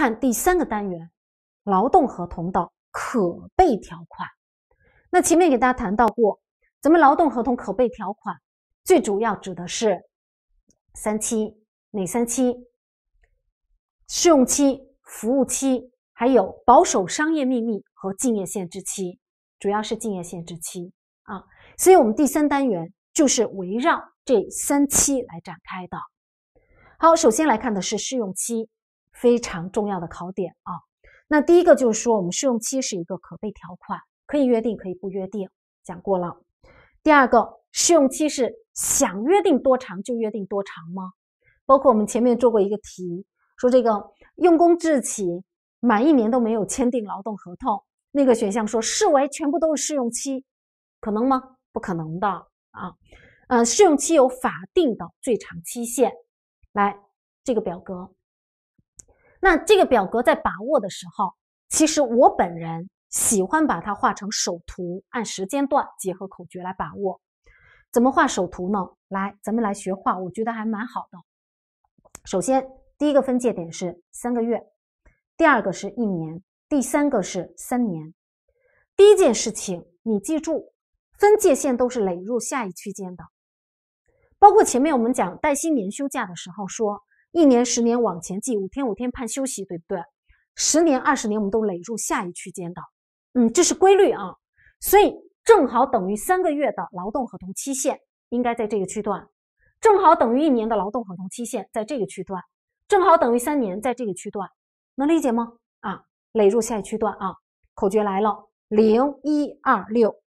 看第三个单元，劳动合同的可备条款。那前面给大家谈到过，咱们劳动合同可备条款最主要指的是三期，哪三期？试用期、服务期，还有保守商业秘密和竞业限制期，主要是竞业限制期啊。所以，我们第三单元就是围绕这三期来展开的。好，首先来看的是试用期。非常重要的考点啊！那第一个就是说，我们试用期是一个可备条款，可以约定，可以不约定，讲过了。第二个，试用期是想约定多长就约定多长吗？包括我们前面做过一个题，说这个用工至起满一年都没有签订劳动合同，那个选项说视为全部都是试用期，可能吗？不可能的啊！呃，试用期有法定的最长期限，来这个表格。那这个表格在把握的时候，其实我本人喜欢把它画成手图，按时间段结合口诀来把握。怎么画手图呢？来，咱们来学画，我觉得还蛮好的。首先，第一个分界点是三个月，第二个是一年，第三个是三年。第一件事情，你记住，分界线都是累入下一区间的，包括前面我们讲带薪年休假的时候说。一年、十年往前记，五天、五天判休息，对不对？十年、二十年我们都累入下一区间的，嗯，这是规律啊。所以正好等于三个月的劳动合同期限应该在这个区段，正好等于一年的劳动合同期限在这个区段，正好等于三年在这个区段，能理解吗？啊，累入下一区段啊。口诀来了：零一二六，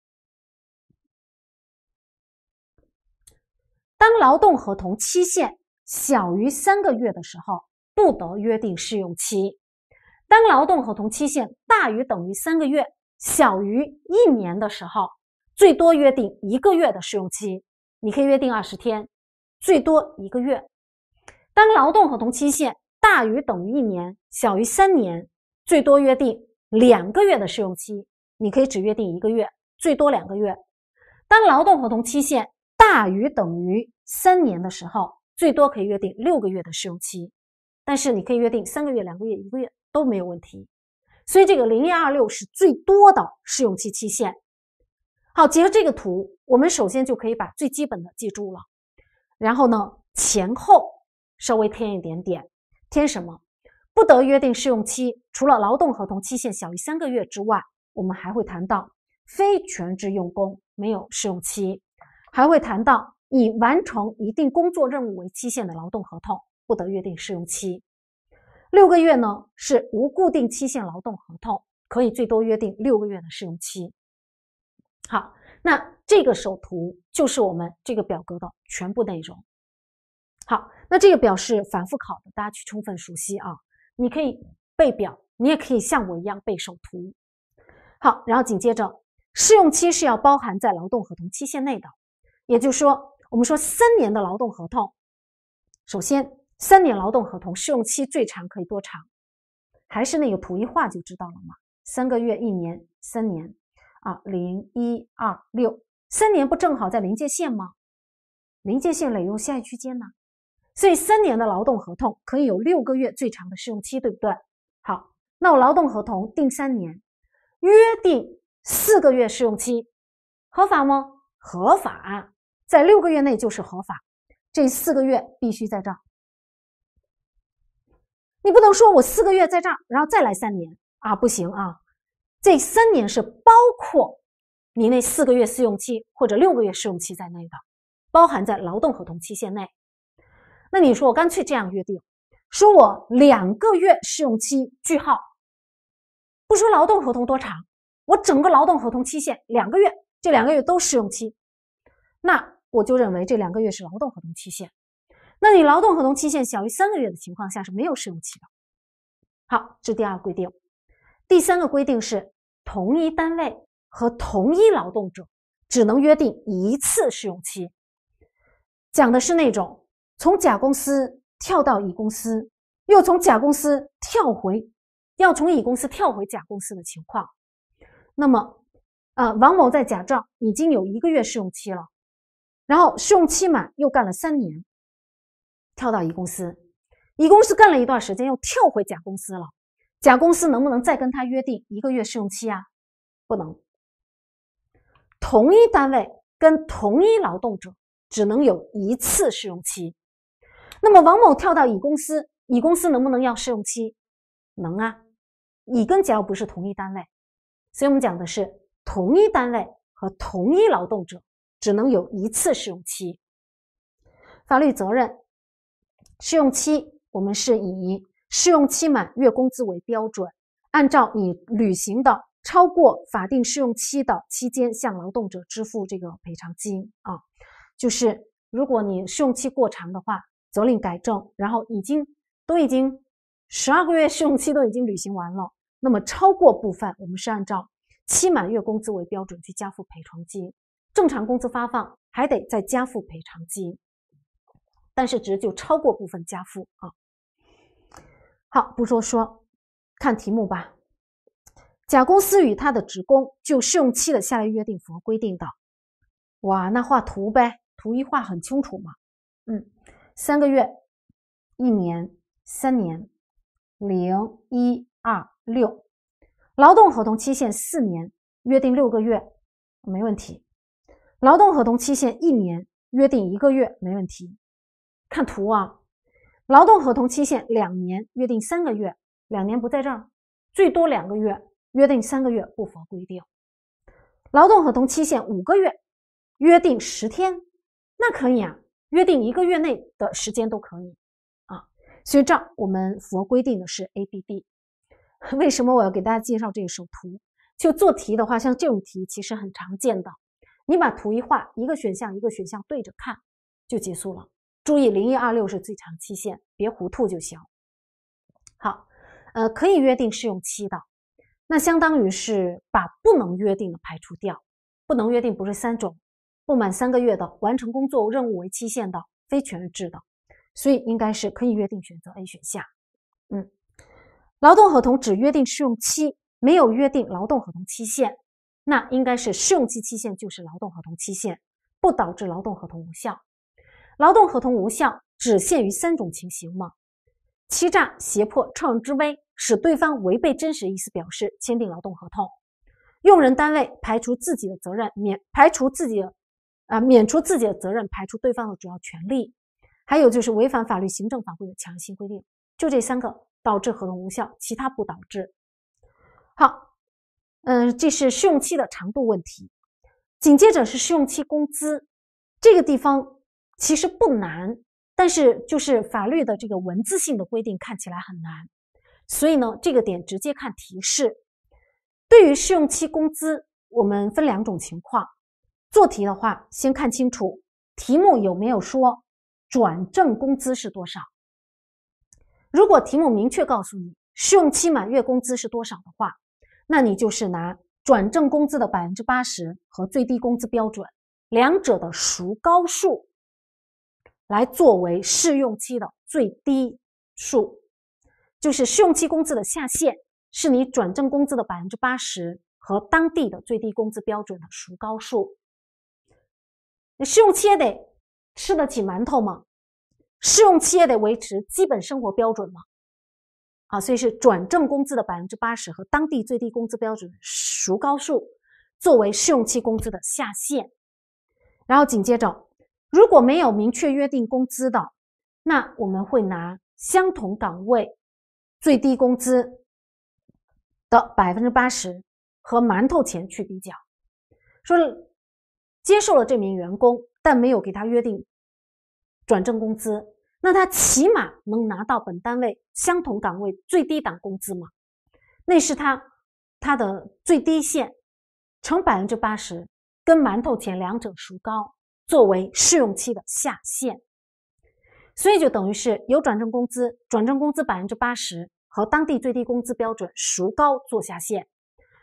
当劳动合同期限。小于三个月的时候，不得约定试用期；当劳动合同期限大于等于三个月、小于一年的时候，最多约定一个月的试用期，你可以约定二十天，最多一个月；当劳动合同期限大于等于一年、小于三年，最多约定两个月的试用期，你可以只约定一个月，最多两个月；当劳动合同期限大于等于三年的时候，最多可以约定六个月的试用期，但是你可以约定三个月、两个月、一个月都没有问题。所以这个零一二六是最多的试用期期限。好，结合这个图，我们首先就可以把最基本的记住了。然后呢，前后稍微添一点点，添什么？不得约定试用期，除了劳动合同期限小于三个月之外，我们还会谈到非全职用工没有试用期，还会谈到。以完成一定工作任务为期限的劳动合同，不得约定试用期。六个月呢是无固定期限劳动合同，可以最多约定六个月的试用期。好，那这个手图就是我们这个表格的全部内容。好，那这个表是反复考的，大家去充分熟悉啊。你可以背表，你也可以像我一样背手图。好，然后紧接着，试用期是要包含在劳动合同期限内的，也就是说。我们说三年的劳动合同，首先三年劳动合同试用期最长可以多长？还是那个图一画就知道了嘛？三个月、一年、三年啊，零一二六，三年不正好在临界线吗？临界线累用下一区间呢？所以三年的劳动合同可以有六个月最长的试用期，对不对？好，那我劳动合同定三年，约定四个月试用期，合法吗？合法。在六个月内就是合法，这四个月必须在这儿，你不能说我四个月在这儿，然后再来三年啊，不行啊，这三年是包括你那四个月试用期或者六个月试用期在内的，包含在劳动合同期限内。那你说我干脆这样约定，说我两个月试用期，句号，不说劳动合同多长，我整个劳动合同期限两个月，这两个月都试用期，那。我就认为这两个月是劳动合同期限，那你劳动合同期限小于三个月的情况下是没有试用期的。好，这第二个规定。第三个规定是同一单位和同一劳动者只能约定一次试用期，讲的是那种从甲公司跳到乙公司，又从甲公司跳回，要从乙公司跳回甲公司的情况。那么，呃，王某在甲状已经有一个月试用期了。然后试用期满又干了三年，跳到乙公司，乙公司干了一段时间又跳回甲公司了。甲公司能不能再跟他约定一个月试用期啊？不能，同一单位跟同一劳动者只能有一次试用期。那么王某跳到乙公司，乙公司能不能要试用期？能啊，乙跟甲又不是同一单位，所以我们讲的是同一单位和同一劳动者。只能有一次试用期，法律责任。试用期我们是以试用期满月工资为标准，按照你履行的超过法定试用期的期间，向劳动者支付这个赔偿金啊。就是如果你试用期过长的话，责令改正，然后已经都已经十二个月试用期都已经履行完了，那么超过部分，我们是按照期满月工资为标准去加付赔偿金。正常工资发放还得再加付赔偿金，但是值就超过部分加付啊。好，不多说，看题目吧。甲公司与他的职工就试用期的下列约定符合规定的，哇，那画图呗，图一画很清楚嘛。嗯，三个月、一年、三年，零一二六，劳动合同期限四年，约定六个月，没问题。劳动合同期限一年，约定一个月没问题。看图啊，劳动合同期限两年，约定三个月，两年不在这儿，最多两个月，约定三个月不符合规定。劳动合同期限五个月，约定十天，那可以啊，约定一个月内的时间都可以啊。所以这我们符合规定的是 A、B、D。为什么我要给大家介绍这一手图？就做题的话，像这种题其实很常见的。你把图一画，一个选项一个选项对着看，就结束了。注意零一二六是最长期限，别糊涂就行。好，呃，可以约定试用期的，那相当于是把不能约定的排除掉。不能约定不是三种：不满三个月的、完成工作任务为期限的、非全日制的。所以应该是可以约定，选择 A 选项。嗯，劳动合同只约定试用期，没有约定劳动合同期限。那应该是试用期期限就是劳动合同期限，不导致劳动合同无效。劳动合同无效只限于三种情形吗？欺诈、胁迫、乘人之危，使对方违背真实意思表示签订劳动合同。用人单位排除自己的责任免排除自己啊免除自己的责任，排除对方的主要权利。还有就是违反法律、行政法规的强行规定，就这三个导致合同无效，其他不导致。好。嗯，这是试用期的长度问题。紧接着是试用期工资，这个地方其实不难，但是就是法律的这个文字性的规定看起来很难。所以呢，这个点直接看提示。对于试用期工资，我们分两种情况做题的话，先看清楚题目有没有说转正工资是多少。如果题目明确告诉你试用期满月工资是多少的话。那你就是拿转正工资的百分之八十和最低工资标准两者的孰高数来作为试用期的最低数，就是试用期工资的下限是你转正工资的百分之八十和当地的最低工资标准的孰高数。你试用期也得吃得起馒头吗？试用期也得维持基本生活标准吗？啊，所以是转正工资的百分之八十和当地最低工资标准孰高数，作为试用期工资的下限。然后紧接着，如果没有明确约定工资的，那我们会拿相同岗位最低工资的百分之八十和馒头钱去比较，说接受了这名员工，但没有给他约定转正工资。那他起码能拿到本单位相同岗位最低档工资吗？那是他他的最低线，乘百分之八十，跟馒头钱两者孰高作为试用期的下限。所以就等于是有转正工资，转正工资百分之八十和当地最低工资标准孰高做下限；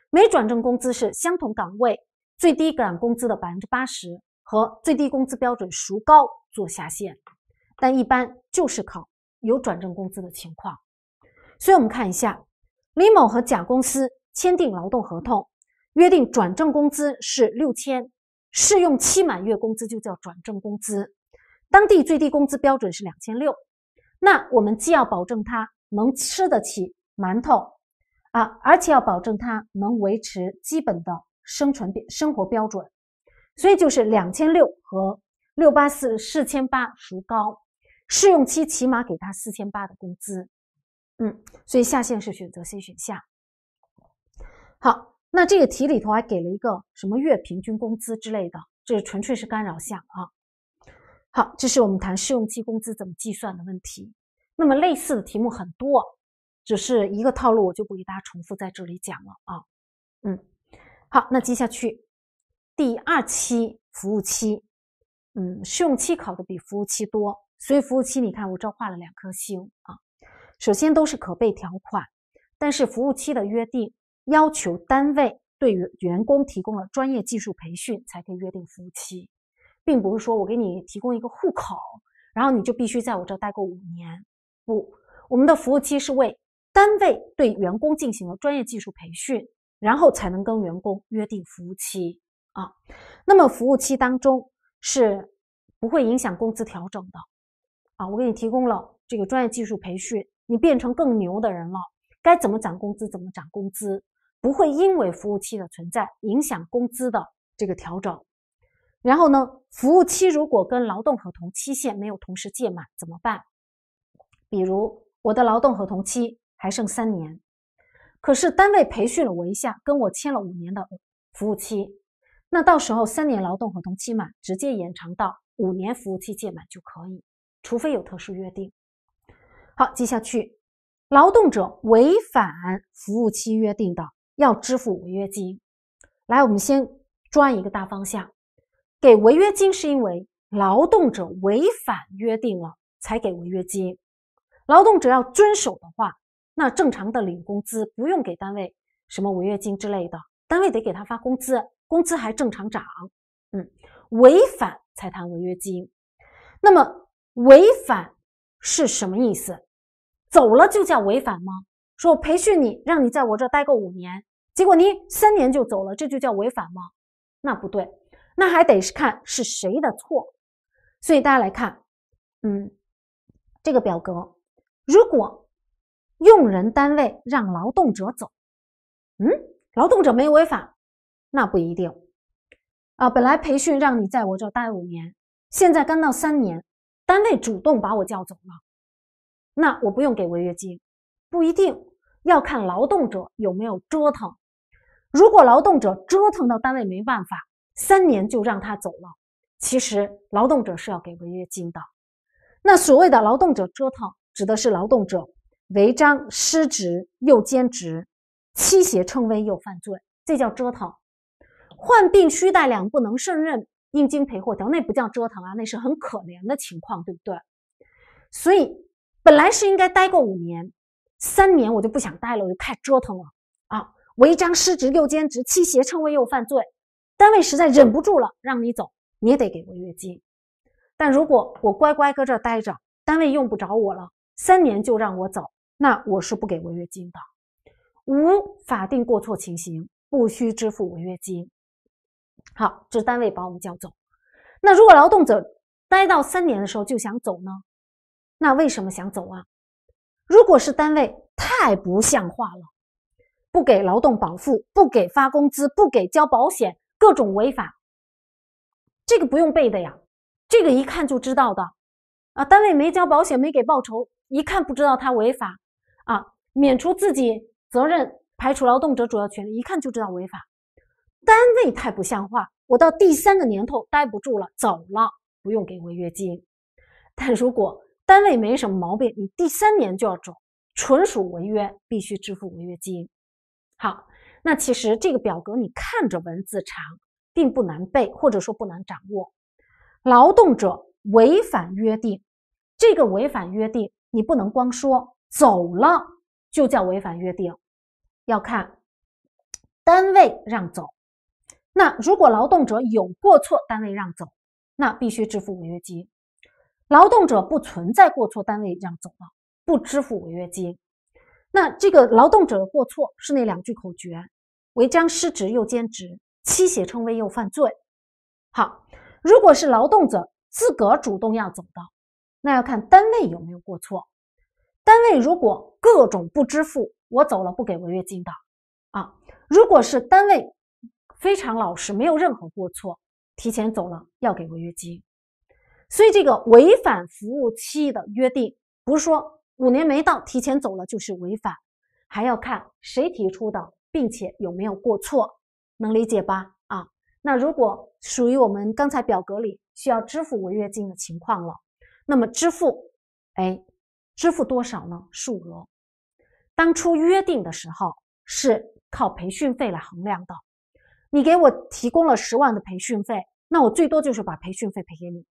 没转正工资是相同岗位最低岗工资的百分之八十和最低工资标准孰高做下限。但一般就是考有转正工资的情况，所以我们看一下，李某和甲公司签订劳动合同，约定转正工资是六千，试用期满月工资就叫转正工资，当地最低工资标准是两千六，那我们既要保证他能吃得起馒头啊，而且要保证他能维持基本的生存生活标准，所以就是两千六和六八四四千八孰高？试用期起码给他四千八的工资，嗯，所以下限是选择 C 选项。好，那这个题里头还给了一个什么月平均工资之类的，这纯粹是干扰项啊。好，这是我们谈试用期工资怎么计算的问题。那么类似的题目很多，只是一个套路，我就不给大家重复在这里讲了啊。嗯，好，那接下去第二期服务期，嗯，试用期考的比服务期多。所以，服务期你看，我这画了两颗星啊。首先，都是可备条款，但是服务期的约定要求单位对员员工提供了专业技术培训才可以约定服务期，并不是说我给你提供一个户口，然后你就必须在我这待够五年。不，我们的服务期是为单位对员工进行了专业技术培训，然后才能跟员工约定服务期啊。那么，服务期当中是不会影响工资调整的。啊，我给你提供了这个专业技术培训，你变成更牛的人了，该怎么涨工资怎么涨工资，不会因为服务期的存在影响工资的这个调整。然后呢，服务期如果跟劳动合同期限没有同时届满怎么办？比如我的劳动合同期还剩三年，可是单位培训了我一下，跟我签了五年的服务期，那到时候三年劳动合同期满，直接延长到五年服务期届满就可以。除非有特殊约定，好，接下去，劳动者违反服务期约定的，要支付违约金。来，我们先抓一个大方向，给违约金是因为劳动者违反约定了才给违约金。劳动者要遵守的话，那正常的领工资，不用给单位什么违约金之类的，单位得给他发工资，工资还正常涨。嗯，违反才谈违约金，那么。违反是什么意思？走了就叫违反吗？说我培训你，让你在我这待够五年，结果你三年就走了，这就叫违反吗？那不对，那还得是看是谁的错。所以大家来看，嗯，这个表格，如果用人单位让劳动者走，嗯，劳动者没违法，那不一定啊。本来培训让你在我这待五年，现在干到三年。单位主动把我叫走了，那我不用给违约金，不一定要看劳动者有没有折腾。如果劳动者折腾到单位没办法，三年就让他走了，其实劳动者是要给违约金的。那所谓的劳动者折腾，指的是劳动者违章、失职、又兼职、欺邪称威又犯罪，这叫折腾。患病需带两不能胜任。应金赔货条，那不叫折腾啊，那是很可怜的情况，对不对？所以本来是应该待够五年、三年，我就不想待了，我就开始折腾了啊！违章失职又兼职，欺邪称威又犯罪，单位实在忍不住了，让你走你也得给违约金。但如果我乖乖搁这待着，单位用不着我了，三年就让我走，那我是不给违约金的。无法定过错情形，不需支付违约金。好，这是单位把我们叫走。那如果劳动者待到三年的时候就想走呢？那为什么想走啊？如果是单位太不像话了，不给劳动保护，不给发工资，不给交保险，各种违法。这个不用背的呀，这个一看就知道的。啊，单位没交保险，没给报酬，一看不知道他违法啊，免除自己责任，排除劳动者主要权利，一看就知道违法。单位太不像话，我到第三个年头待不住了，走了，不用给违约金。但如果单位没什么毛病，你第三年就要走，纯属违约，必须支付违约金。好，那其实这个表格你看着文字长，并不难背，或者说不难掌握。劳动者违反约定，这个违反约定，你不能光说走了就叫违反约定，要看单位让走。那如果劳动者有过错，单位让走，那必须支付违约金；劳动者不存在过错，单位让走了，不支付违约金。那这个劳动者的过错是那两句口诀：违章失职又兼职，欺血称威又犯罪。好，如果是劳动者自个主动要走的，那要看单位有没有过错。单位如果各种不支付，我走了不给违约金的啊。如果是单位，非常老实，没有任何过错，提前走了要给违约金，所以这个违反服务期的约定，不是说五年没到提前走了就是违反，还要看谁提出的，并且有没有过错，能理解吧？啊，那如果属于我们刚才表格里需要支付违约金的情况了，那么支付，哎，支付多少呢？数额，当初约定的时候是靠培训费来衡量的。你给我提供了十万的培训费，那我最多就是把培训费赔给你。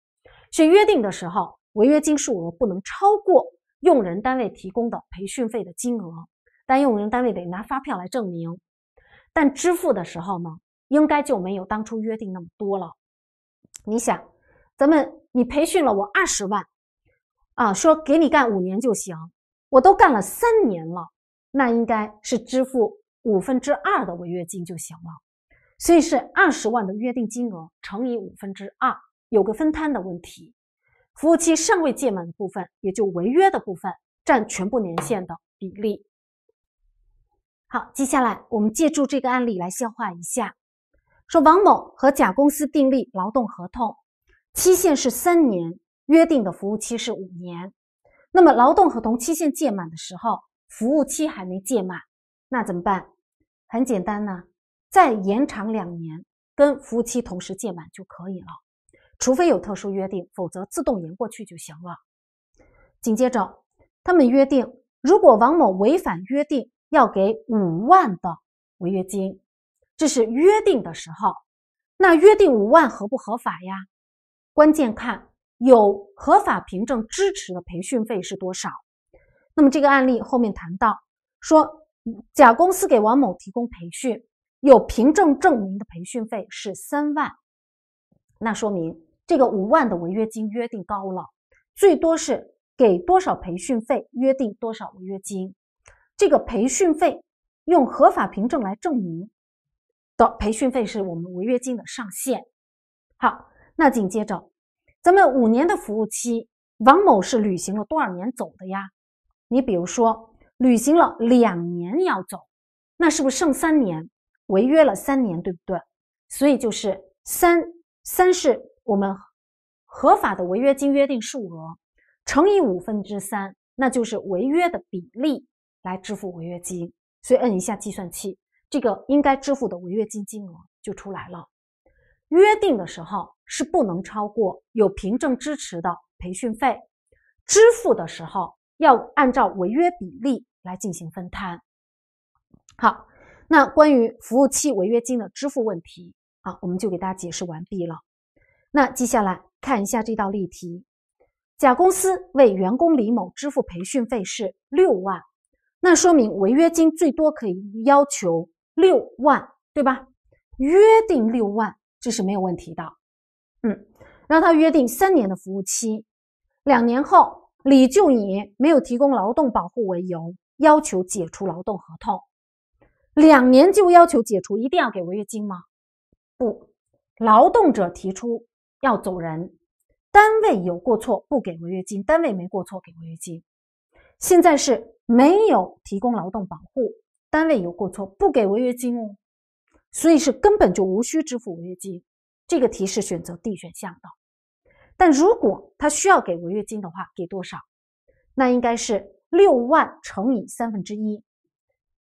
写约定的时候，违约金数额不能超过用人单位提供的培训费的金额，但用人单位得拿发票来证明。但支付的时候呢，应该就没有当初约定那么多了。你想，咱们你培训了我二十万啊，说给你干五年就行，我都干了三年了，那应该是支付五分之二的违约金就行了。所以是二十万的约定金额乘以五分之二，有个分摊的问题。服务期尚未届满的部分，也就违约的部分，占全部年限的比例。好，接下来我们借助这个案例来消化一下：说王某和甲公司订立劳动合同，期限是三年，约定的服务期是五年。那么劳动合同期限届满的时候，服务期还没届满，那怎么办？很简单呢。再延长两年，跟服务期同时届满就可以了。除非有特殊约定，否则自动延过去就行了。紧接着，他们约定，如果王某违反约定，要给五万的违约金。这是约定的时候，那约定五万合不合法呀？关键看有合法凭证支持的培训费是多少。那么这个案例后面谈到，说甲公司给王某提供培训。有凭证证明的培训费是三万，那说明这个五万的违约金约定高了。最多是给多少培训费，约定多少违约金？这个培训费用合法凭证来证明的，培训费是我们违约金的上限。好，那紧接着，咱们五年的服务期，王某是履行了多少年走的呀？你比如说，履行了两年要走，那是不是剩三年？违约了三年，对不对？所以就是三，三是我们合法的违约金约定数额乘以五分之三，那就是违约的比例来支付违约金。所以摁一下计算器，这个应该支付的违约金金额就出来了。约定的时候是不能超过有凭证支持的培训费，支付的时候要按照违约比例来进行分摊。好。那关于服务器违约金的支付问题啊，我们就给大家解释完毕了。那接下来看一下这道例题：甲公司为员工李某支付培训费是六万，那说明违约金最多可以要求六万，对吧？约定六万，这是没有问题的。嗯，让他约定三年的服务期，两年后李就以没有提供劳动保护为由要求解除劳动合同。两年就要求解除，一定要给违约金吗？不，劳动者提出要走人，单位有过错不给违约金，单位没过错给违约金。现在是没有提供劳动保护，单位有过错不给违约金哦，所以是根本就无需支付违约金。这个题是选择 D 选项的。但如果他需要给违约金的话，给多少？那应该是六万乘以三分之一。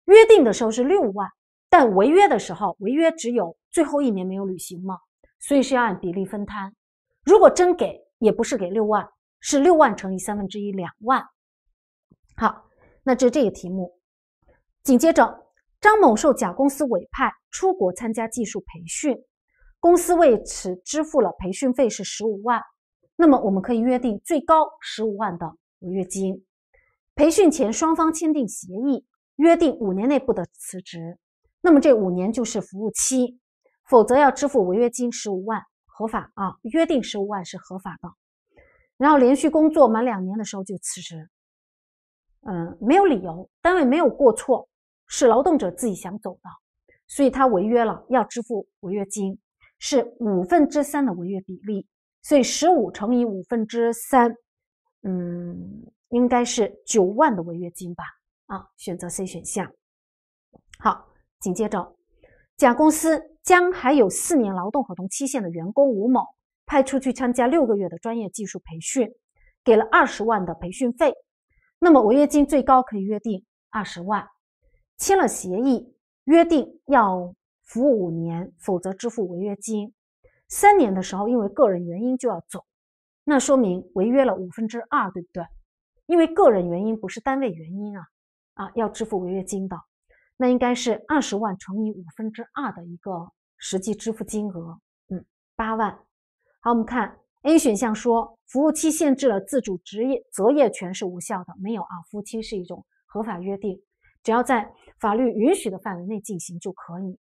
约定的时候是六万，但违约的时候，违约只有最后一年没有履行嘛，所以是要按比例分摊。如果真给，也不是给六万，是六万乘以三分之一，两万。好，那这这个题目，紧接着，张某受甲公司委派出国参加技术培训，公司为此支付了培训费是十五万，那么我们可以约定最高十五万的违约金。培训前双方签订协议。约定五年内不得辞职，那么这五年就是服务期，否则要支付违约金十五万，合法啊！约定十五万是合法的。然后连续工作满两年的时候就辞职，嗯，没有理由，单位没有过错，是劳动者自己想走的，所以他违约了，要支付违约金，是五分之三的违约比例，所以十五乘以五分之三，嗯，应该是九万的违约金吧。啊，选择 C 选项。好，紧接着，甲公司将还有四年劳动合同期限的员工吴某派出去参加六个月的专业技术培训，给了二十万的培训费。那么违约金最高可以约定二十万。签了协议，约定要服务五年，否则支付违约金。三年的时候，因为个人原因就要走，那说明违约了五分之二，对不对？因为个人原因，不是单位原因啊。啊，要支付违约金的，那应该是二十万乘以五分之二的一个实际支付金额，嗯，八万。好，我们看 A 选项说，服务期限制了自主职业择业权是无效的，没有啊，服务期是一种合法约定，只要在法律允许的范围内进行就可以。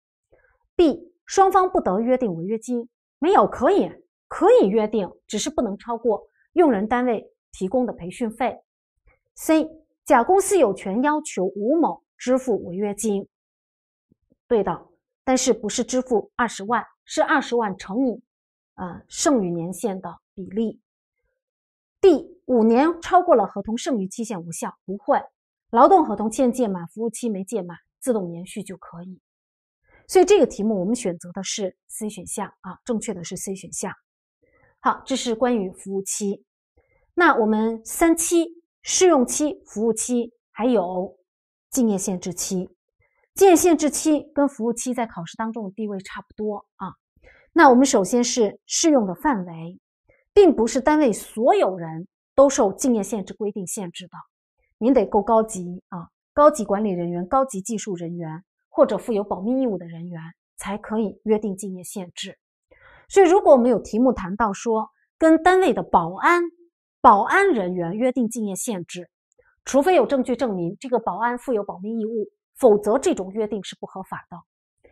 B 双方不得约定违约金，没有，可以，可以约定，只是不能超过用人单位提供的培训费。C。甲公司有权要求吴某支付违约金，对的，但是不是支付二十万，是二十万乘以啊剩余年限的比例。D 五年超过了合同剩余期限无效，不会，劳动合同现届满，服务期没届满，自动延续就可以。所以这个题目我们选择的是 C 选项啊，正确的是 C 选项。好，这是关于服务期。那我们三期试用期、服务期，还有竞业限制期。竞业限制期跟服务期在考试当中的地位差不多啊。那我们首先是适用的范围，并不是单位所有人都受竞业限制规定限制的。您得够高级啊，高级管理人员、高级技术人员或者负有保密义务的人员才可以约定竞业限制。所以，如果我们有题目谈到说跟单位的保安，保安人员约定竞业限制，除非有证据证明这个保安负有保密义务，否则这种约定是不合法的。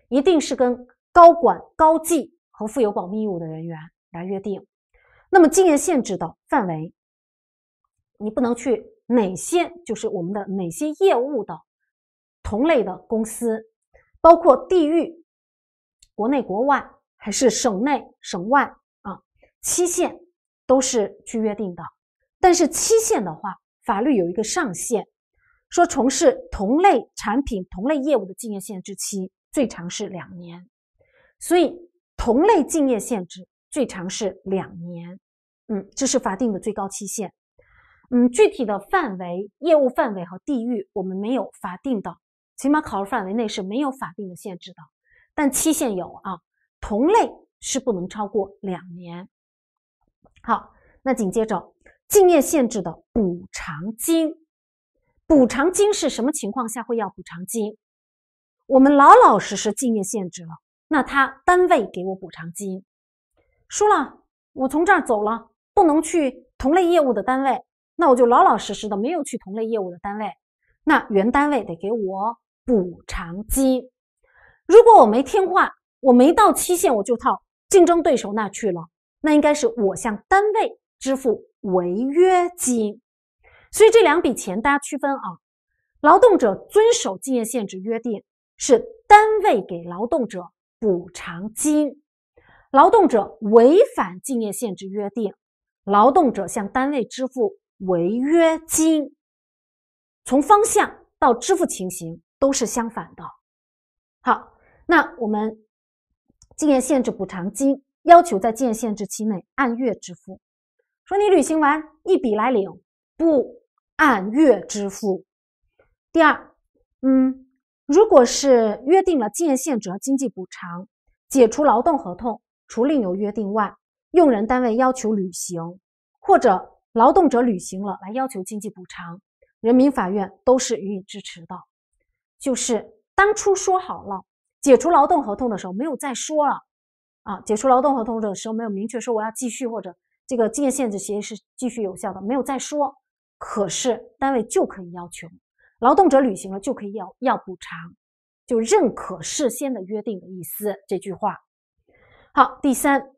一定是跟高管、高技和负有保密义务的人员来约定。那么，竞业限制的范围，你不能去哪些？就是我们的哪些业务的同类的公司，包括地域，国内国外还是省内省外啊？期限都是去约定的。但是期限的话，法律有一个上限，说从事同类产品、同类业务的竞业限制期最长是两年，所以同类竞业限制最长是两年，嗯，这是法定的最高期限，嗯，具体的范围、业务范围和地域我们没有法定的，起码考试范围内是没有法定的限制的，但期限有啊，同类是不能超过两年。好，那紧接着。竞业限制的补偿金，补偿金是什么情况下会要补偿金？我们老老实实竞业限制了，那他单位给我补偿金，说了我从这儿走了，不能去同类业务的单位，那我就老老实实的没有去同类业务的单位，那原单位得给我补偿金。如果我没听话，我没到期限我就到竞争对手那去了，那应该是我向单位支付。违约金，所以这两笔钱大家区分啊。劳动者遵守竞业限制约定，是单位给劳动者补偿金；劳动者违反竞业限制约定，劳动者向单位支付违约金。从方向到支付情形都是相反的。好，那我们竞业限制补偿金要求在竞业限制期内按月支付。说你履行完一笔来领，不按月支付。第二，嗯，如果是约定了界限，主要经济补偿，解除劳动合同，除另有约定外，用人单位要求履行，或者劳动者履行了来要求经济补偿，人民法院都是予以支持的。就是当初说好了解除劳动合同的时候没有再说了啊，解除劳动合同的时候没有明确说我要继续或者。这个竞业限制协议是继续有效的，没有再说。可是单位就可以要求劳动者履行了，就可以要要补偿，就认可事先的约定的意思。这句话好。第三，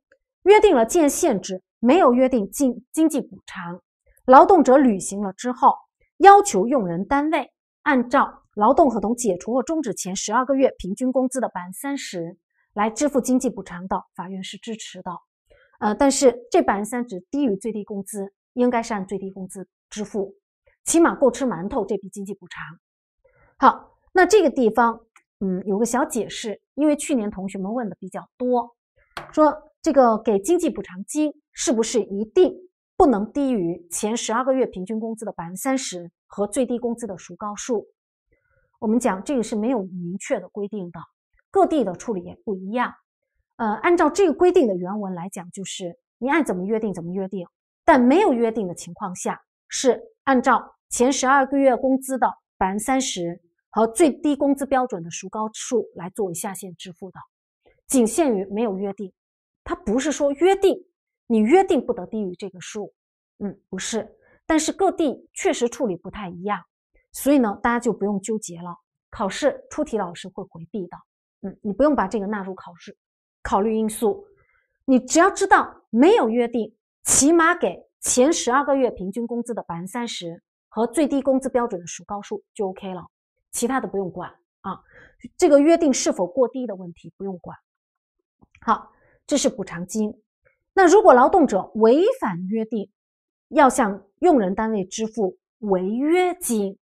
约定了竞业限制，没有约定经经济补偿，劳动者履行了之后，要求用人单位按照劳动合同解除或终止前十二个月平均工资的百分之三十来支付经济补偿的，法院是支持的。呃，但是这百分之三只低于最低工资，应该是按最低工资支付，起码够吃馒头这笔经济补偿。好，那这个地方，嗯，有个小解释，因为去年同学们问的比较多，说这个给经济补偿金是不是一定不能低于前十二个月平均工资的百分之三十和最低工资的孰高数？我们讲这个是没有明确的规定的，各地的处理也不一样。呃，按照这个规定的原文来讲，就是你按怎么约定怎么约定，但没有约定的情况下，是按照前十二个月工资的百分之三十和最低工资标准的孰高数来作为下限支付的，仅限于没有约定，它不是说约定你约定不得低于这个数，嗯，不是，但是各地确实处理不太一样，所以呢，大家就不用纠结了，考试出题老师会回避的，嗯，你不用把这个纳入考试。考虑因素，你只要知道没有约定，起码给前十二个月平均工资的百分之三十和最低工资标准的数高数就 OK 了，其他的不用管啊。这个约定是否过低的问题不用管。好，这是补偿金。那如果劳动者违反约定，要向用人单位支付违约金。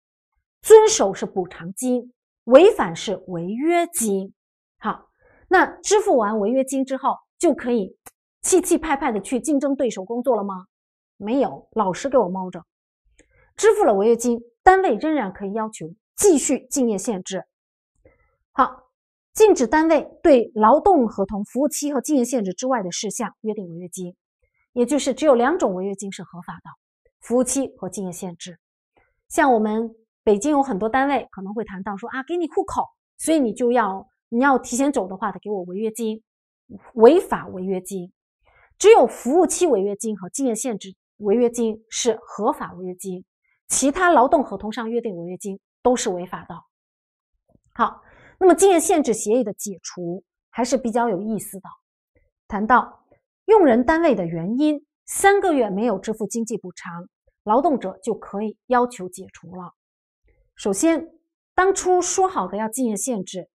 遵守是补偿金，违反是违约金。那支付完违约金之后，就可以气气派派的去竞争对手工作了吗？没有，老实给我猫着。支付了违约金，单位仍然可以要求继续竞业限制。好，禁止单位对劳动合同服务期和竞业限制之外的事项约定违约金，也就是只有两种违约金是合法的：服务期和竞业限制。像我们北京有很多单位可能会谈到说啊，给你户口，所以你就要。你要提前走的话，得给我违约金，违法违约金。只有服务期违约金和竞业限制违约金是合法违约金，其他劳动合同上约定违约金都是违法的。好，那么竞业限制协议的解除还是比较有意思的。谈到用人单位的原因，三个月没有支付经济补偿，劳动者就可以要求解除了。首先，当初说好的要竞业限制。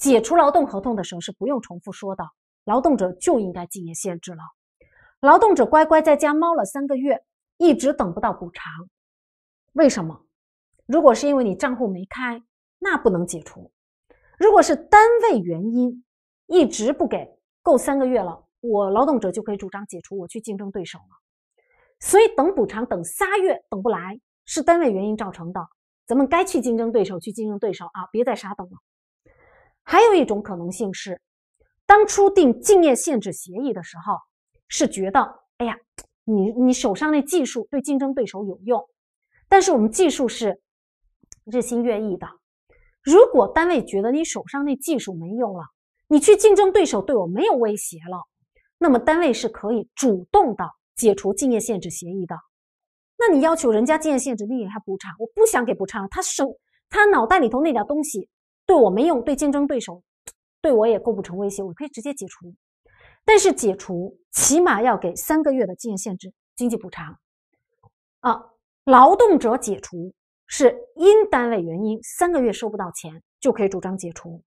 解除劳动合同的时候是不用重复说的，劳动者就应该就业限制了。劳动者乖乖在家猫了三个月，一直等不到补偿，为什么？如果是因为你账户没开，那不能解除；如果是单位原因，一直不给，够三个月了，我劳动者就可以主张解除，我去竞争对手了。所以等补偿等仨月等不来，是单位原因造成的，咱们该去竞争对手，去竞争对手啊，别再傻等了。还有一种可能性是，当初订竞业限制协议的时候，是觉得，哎呀，你你手上那技术对竞争对手有用，但是我们技术是日新月异的。如果单位觉得你手上那技术没用了，你去竞争对手对我没有威胁了，那么单位是可以主动的解除竞业限制协议的。那你要求人家竞业限制你给他补偿，我不想给补偿，他手他脑袋里头那点东西。对我没用对竞争对手，对我也构不成威胁，我可以直接解除。但是解除起码要给三个月的经验限制、经济补偿。啊，劳动者解除是因单位原因，三个月收不到钱就可以主张解除。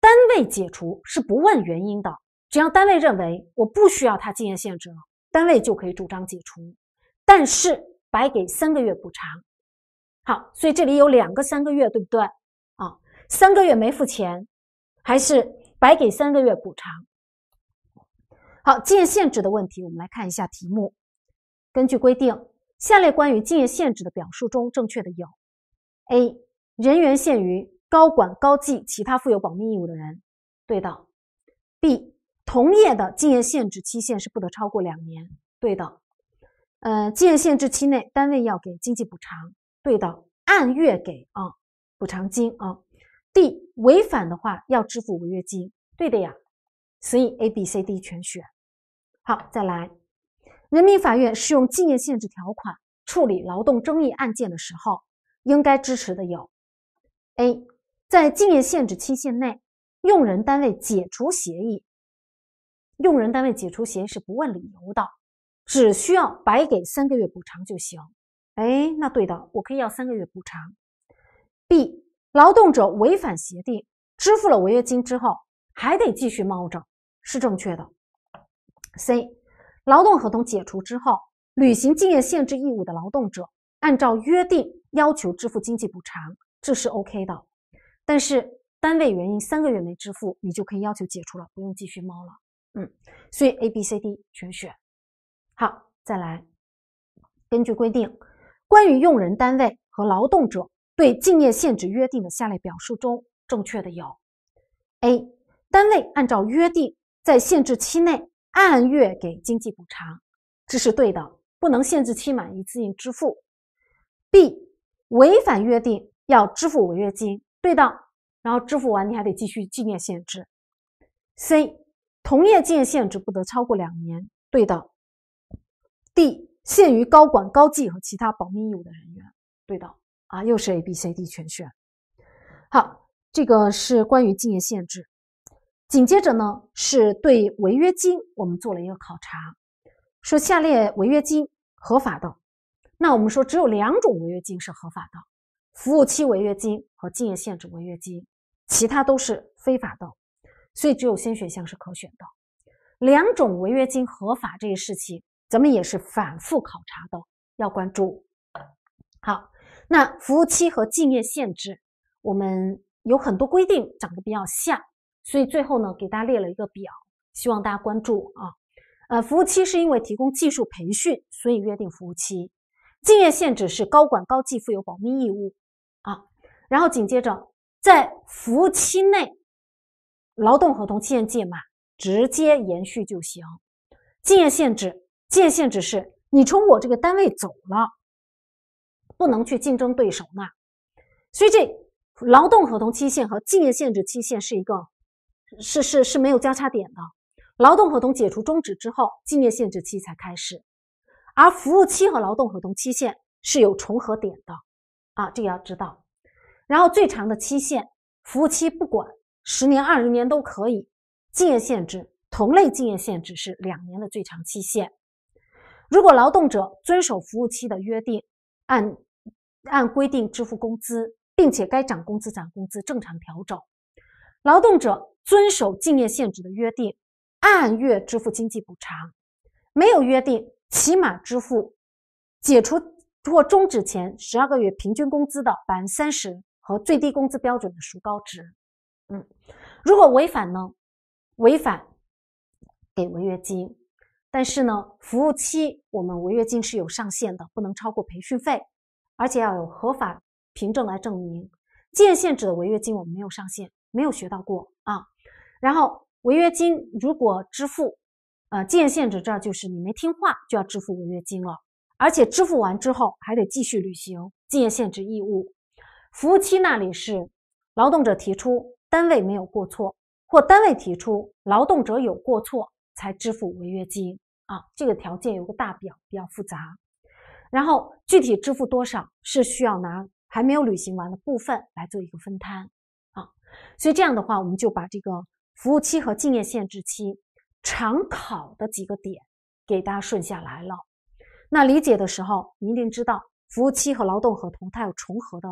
单位解除是不问原因的，只要单位认为我不需要他经验限制了，单位就可以主张解除，但是白给三个月补偿。好，所以这里有两个三个月，对不对？三个月没付钱，还是白给三个月补偿。好，竞业限制的问题，我们来看一下题目。根据规定，下列关于竞业限制的表述中正确的有：A. 人员限于高管、高技其他负有保密义务的人，对的；B. 同业的竞业限制期限是不得超过两年，对的。呃，竞业限制期内，单位要给经济补偿，对的，按月给啊补偿金啊。D 违反的话要支付违约金，对的呀，所以 A、B、C、D 全选。好，再来，人民法院适用竞业限制条款处理劳动争议案件的时候，应该支持的有 A，在竞业限制期限内，用人单位解除协议，用人单位解除协议是不问理由的，只需要白给三个月补偿就行。哎，那对的，我可以要三个月补偿。B。劳动者违反协定，支付了违约金之后，还得继续冒着，是正确的。C，劳动合同解除之后，履行竞业限制义务的劳动者按照约定要求支付经济补偿，这是 OK 的。但是单位原因三个月没支付，你就可以要求解除了，不用继续冒了。嗯，所以 A、B、C、D 全选。好，再来，根据规定，关于用人单位和劳动者。对竞业限制约定的下列表述中，正确的有：A. 单位按照约定在限制期内按月给经济补偿，这是对的，不能限制期满一次性支付。B. 违反约定要支付违约金，对的。然后支付完你还得继续竞业限制。C. 同业竞业限制不得超过两年，对的。D. 限于高管、高技和其他保密义务的人员，对的。啊，又是 A、B、C、D 全选。好，这个是关于竞业限制。紧接着呢，是对违约金我们做了一个考察，说下列违约金合法的，那我们说只有两种违约金是合法的：服务期违约金和竞业限制违约金，其他都是非法的。所以只有先选项是可选的。两种违约金合法这个事情，咱们也是反复考察的，要关注。好。那服务期和竞业限制，我们有很多规定，长得比较像，所以最后呢，给大家列了一个表，希望大家关注啊。呃，服务期是因为提供技术培训，所以约定服务期；竞业限制是高管高技负有保密义务啊。然后紧接着，在服务期内，劳动合同期限届满，直接延续就行。竞业限制，竞业限制是你从我这个单位走了。不能去竞争对手那，所以这劳动合同期限和竞业限制期限是一个是是是没有交叉点的。劳动合同解除终止之后，竞业限制期才开始，而服务期和劳动合同期限是有重合点的，啊，这个要知道。然后最长的期限，服务期不管十年二十年都可以，竞业限制同类竞业限制是两年的最长期限。如果劳动者遵守服务期的约定，按。按规定支付工资，并且该涨工资涨工资正常调整，劳动者遵守竞业限制的约定，按月支付经济补偿，没有约定，起码支付解除或终止前十二个月平均工资的百分之三十和最低工资标准的孰高值。嗯，如果违反呢？违反给违约金，但是呢，服务期我们违约金是有上限的，不能超过培训费。而且要有合法凭证来证明，建限制的违约金我们没有上限，没有学到过啊。然后违约金如果支付，呃，建限制这儿就是你没听话就要支付违约金了，而且支付完之后还得继续履行建限值义务。服务期那里是劳动者提出，单位没有过错，或单位提出劳动者有过错才支付违约金啊。这个条件有个大表，比较复杂。然后具体支付多少是需要拿还没有履行完的部分来做一个分摊啊，所以这样的话，我们就把这个服务期和竞业限制期常考的几个点给大家顺下来了。那理解的时候，你一定知道服务期和劳动合同它有重合的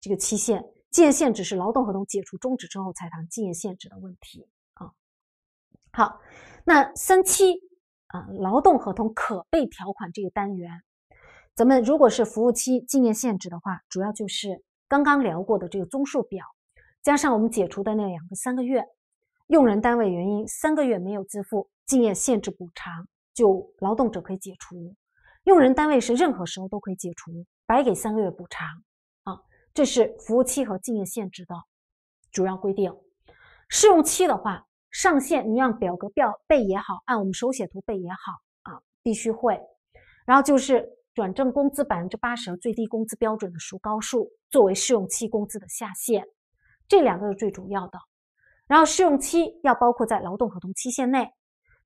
这个期限业限，只是劳动合同解除终止之后才谈竞业限制的问题啊。好，那三七啊，劳动合同可备条款这个单元。咱们如果是服务期、竞业限制的话，主要就是刚刚聊过的这个综述表，加上我们解除的那两个三个月，用人单位原因三个月没有支付竞业限制补偿，就劳动者可以解除。用人单位是任何时候都可以解除，白给三个月补偿啊。这是服务期和竞业限制的主要规定。试用期的话，上限你让表格表背也好，按我们手写图背也好啊，必须会。然后就是。转正工资百分之八十最低工资标准的孰高数作为试用期工资的下限，这两个是最主要的。然后试用期要包括在劳动合同期限内，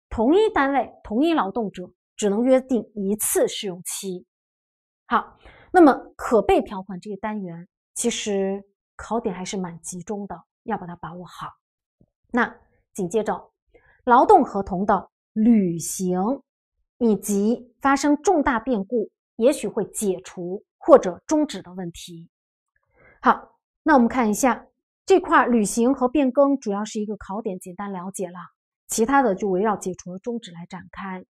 同一单位同一劳动者只能约定一次试用期。好，那么可被条款这个单元其实考点还是蛮集中的，要把它把握好。那紧接着，劳动合同的履行以及发生重大变故。也许会解除或者终止的问题。好，那我们看一下这块履行和变更，主要是一个考点，简单了解了，其他的就围绕解除和终止来展开。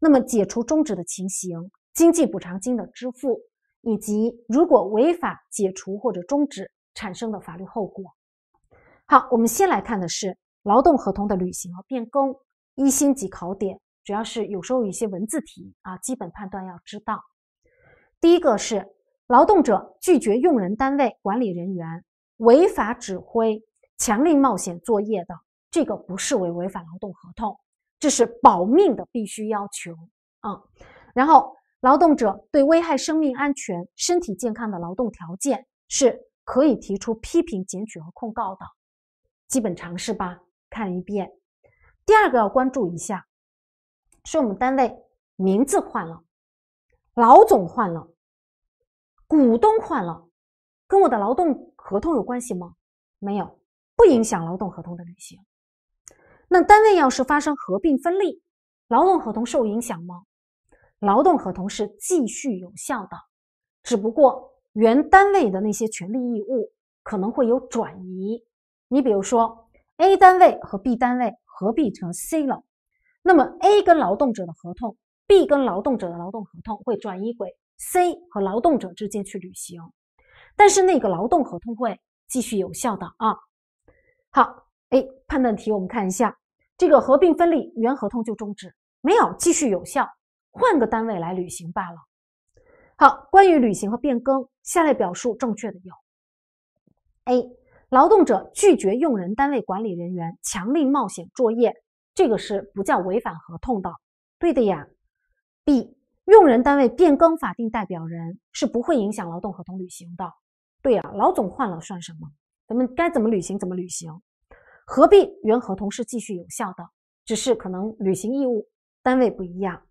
那么，解除终止的情形、经济补偿金的支付，以及如果违法解除或者终止产生的法律后果。好，我们先来看的是劳动合同的履行和变更，一星级考点，主要是有时候一些文字题啊，基本判断要知道。第一个是劳动者拒绝用人单位管理人员违法指挥、强令冒险作业的，这个不视为违反劳动合同，这是保命的必须要求啊。然后，劳动者对危害生命安全、身体健康的劳动条件是可以提出批评、检举和控告的基本常识吧，看一遍。第二个要关注一下，是我们单位名字换了，老总换了。股东换了，跟我的劳动合同有关系吗？没有，不影响劳动合同的履行。那单位要是发生合并分立，劳动合同受影响吗？劳动合同是继续有效的，只不过原单位的那些权利义务可能会有转移。你比如说，A 单位和 B 单位合并成 C 了，那么 A 跟劳动者的合同，B 跟劳动者的劳动合同会转移给。C 和劳动者之间去履行，但是那个劳动合同会继续有效的啊。好，A 判断题，我们看一下这个合并分立，原合同就终止，没有继续有效，换个单位来履行罢了。好，关于履行和变更，下列表述正确的有：A，劳动者拒绝用人单位管理人员强令冒险作业，这个是不叫违反合同的，对的呀。B。用人单位变更法定代表人是不会影响劳动合同履行的，对呀，老总换了算什么？咱们该怎么履行怎么履行，合并原合同是继续有效的，只是可能履行义务单位不一样，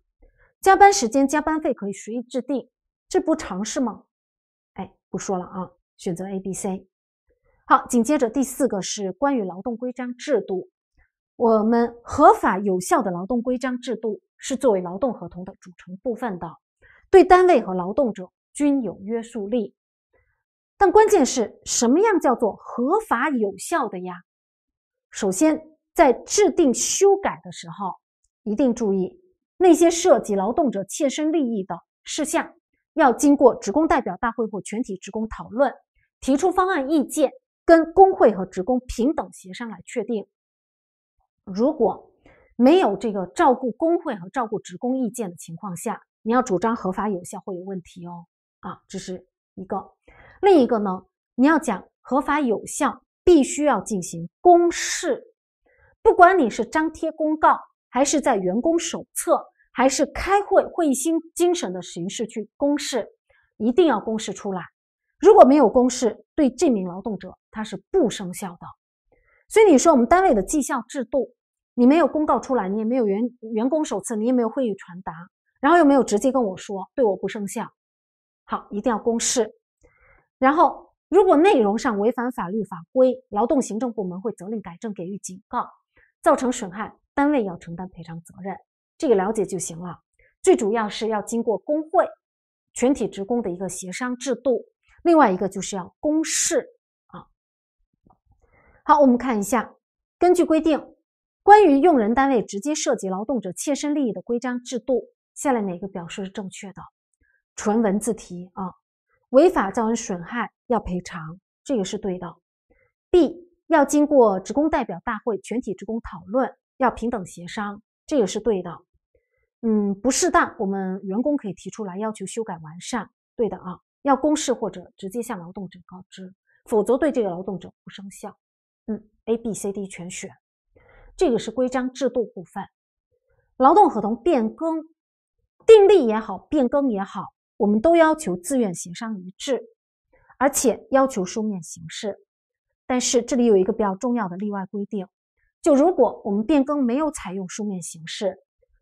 加班时间、加班费可以随意制定，这不尝试吗？哎，不说了啊，选择 A、B、C。好，紧接着第四个是关于劳动规章制度，我们合法有效的劳动规章制度。是作为劳动合同的组成部分的，对单位和劳动者均有约束力。但关键是什么样叫做合法有效的呀？首先，在制定、修改的时候，一定注意那些涉及劳动者切身利益的事项，要经过职工代表大会或全体职工讨论，提出方案意见，跟工会和职工平等协商来确定。如果，没有这个照顾工会和照顾职工意见的情况下，你要主张合法有效会有问题哦。啊，这是一个。另一个呢，你要讲合法有效，必须要进行公示。不管你是张贴公告，还是在员工手册，还是开会会新精神的形式去公示，一定要公示出来。如果没有公示，对这名劳动者他是不生效的。所以你说我们单位的绩效制度。你没有公告出来，你也没有员员工手册，你也没有会议传达，然后又没有直接跟我说，对我不生效。好，一定要公示。然后，如果内容上违反法律法规，劳动行政部门会责令改正，给予警告，造成损害，单位要承担赔偿责任。这个了解就行了。最主要是要经过工会全体职工的一个协商制度。另外一个就是要公示啊。好，我们看一下，根据规定。关于用人单位直接涉及劳动者切身利益的规章制度，下列哪个表述是正确的？纯文字题啊，违法造成损害要赔偿，这个是对的。B 要经过职工代表大会全体职工讨论，要平等协商，这个是对的。嗯，不适当，我们员工可以提出来要求修改完善，对的啊，要公示或者直接向劳动者告知，否则对这个劳动者不生效。嗯，A、B、C、D 全选。这个是规章制度部分，劳动合同变更订立也好，变更也好，我们都要求自愿协商一致，而且要求书面形式。但是这里有一个比较重要的例外规定，就如果我们变更没有采用书面形式，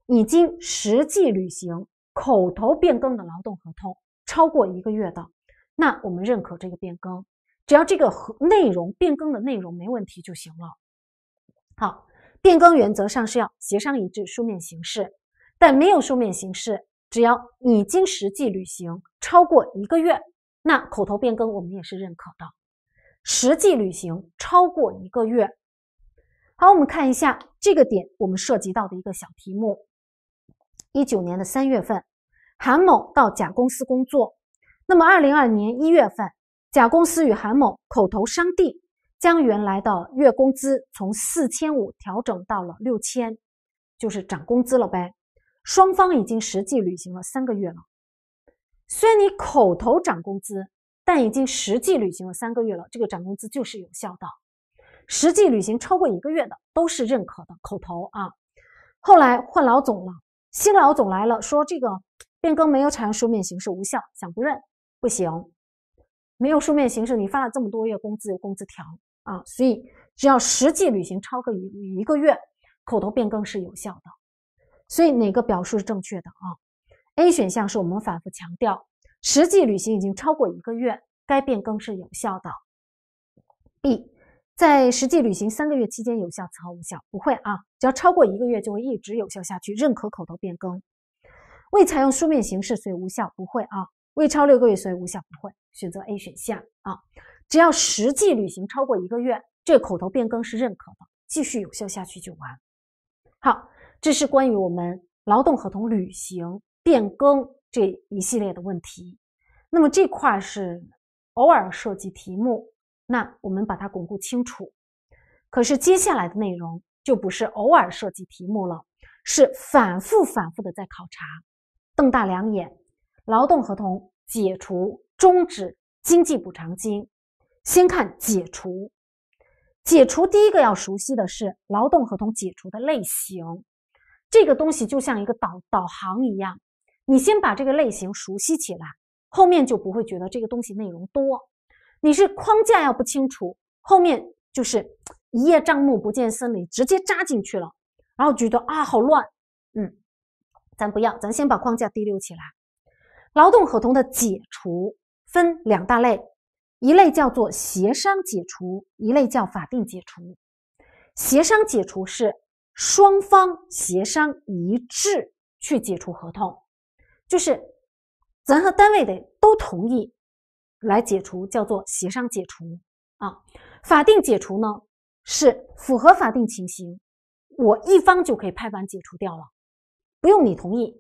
已经实际履行口头变更的劳动合同超过一个月的，那我们认可这个变更，只要这个和内容变更的内容没问题就行了。好。变更原则上是要协商一致、书面形式，但没有书面形式，只要已经实际履行超过一个月，那口头变更我们也是认可的。实际履行超过一个月，好，我们看一下这个点，我们涉及到的一个小题目。一九年的三月份，韩某到甲公司工作，那么二零二年一月份，甲公司与韩某口头商定。将原来的月工资从四千五调整到了六千，就是涨工资了呗。双方已经实际履行了三个月了，虽然你口头涨工资，但已经实际履行了三个月了，这个涨工资就是有效的。实际履行超过一个月的都是认可的。口头啊，后来换老总了，新老总来了，说这个变更没有采用书面形式无效，想不认不行，没有书面形式，你发了这么多月工资工资条。啊，所以只要实际履行超过一一个月，口头变更是有效的。所以哪个表述是正确的啊？A 选项是我们反复强调，实际履行已经超过一个月，该变更是有效的。B 在实际履行三个月期间有效，此后无效，不会啊。只要超过一个月就会一直有效下去，认可口头变更。未采用书面形式所以无效，不会啊。未超六个月所以无效，不会选择 A 选项啊。只要实际履行超过一个月，这口头变更是认可的，继续有效下去就完。好，这是关于我们劳动合同履行变更这一系列的问题。那么这块是偶尔涉及题目，那我们把它巩固清楚。可是接下来的内容就不是偶尔涉及题目了，是反复反复的在考察。瞪大两眼，劳动合同解除终止经济补偿金。先看解除，解除第一个要熟悉的是劳动合同解除的类型，这个东西就像一个导导航一样，你先把这个类型熟悉起来，后面就不会觉得这个东西内容多。你是框架要不清楚，后面就是一叶障目不见森林，直接扎进去了，然后觉得啊好乱，嗯，咱不要，咱先把框架提溜起来。劳动合同的解除分两大类。一类叫做协商解除，一类叫法定解除。协商解除是双方协商一致去解除合同，就是咱和单位的都同意来解除，叫做协商解除啊。法定解除呢，是符合法定情形，我一方就可以拍板解除掉了，不用你同意。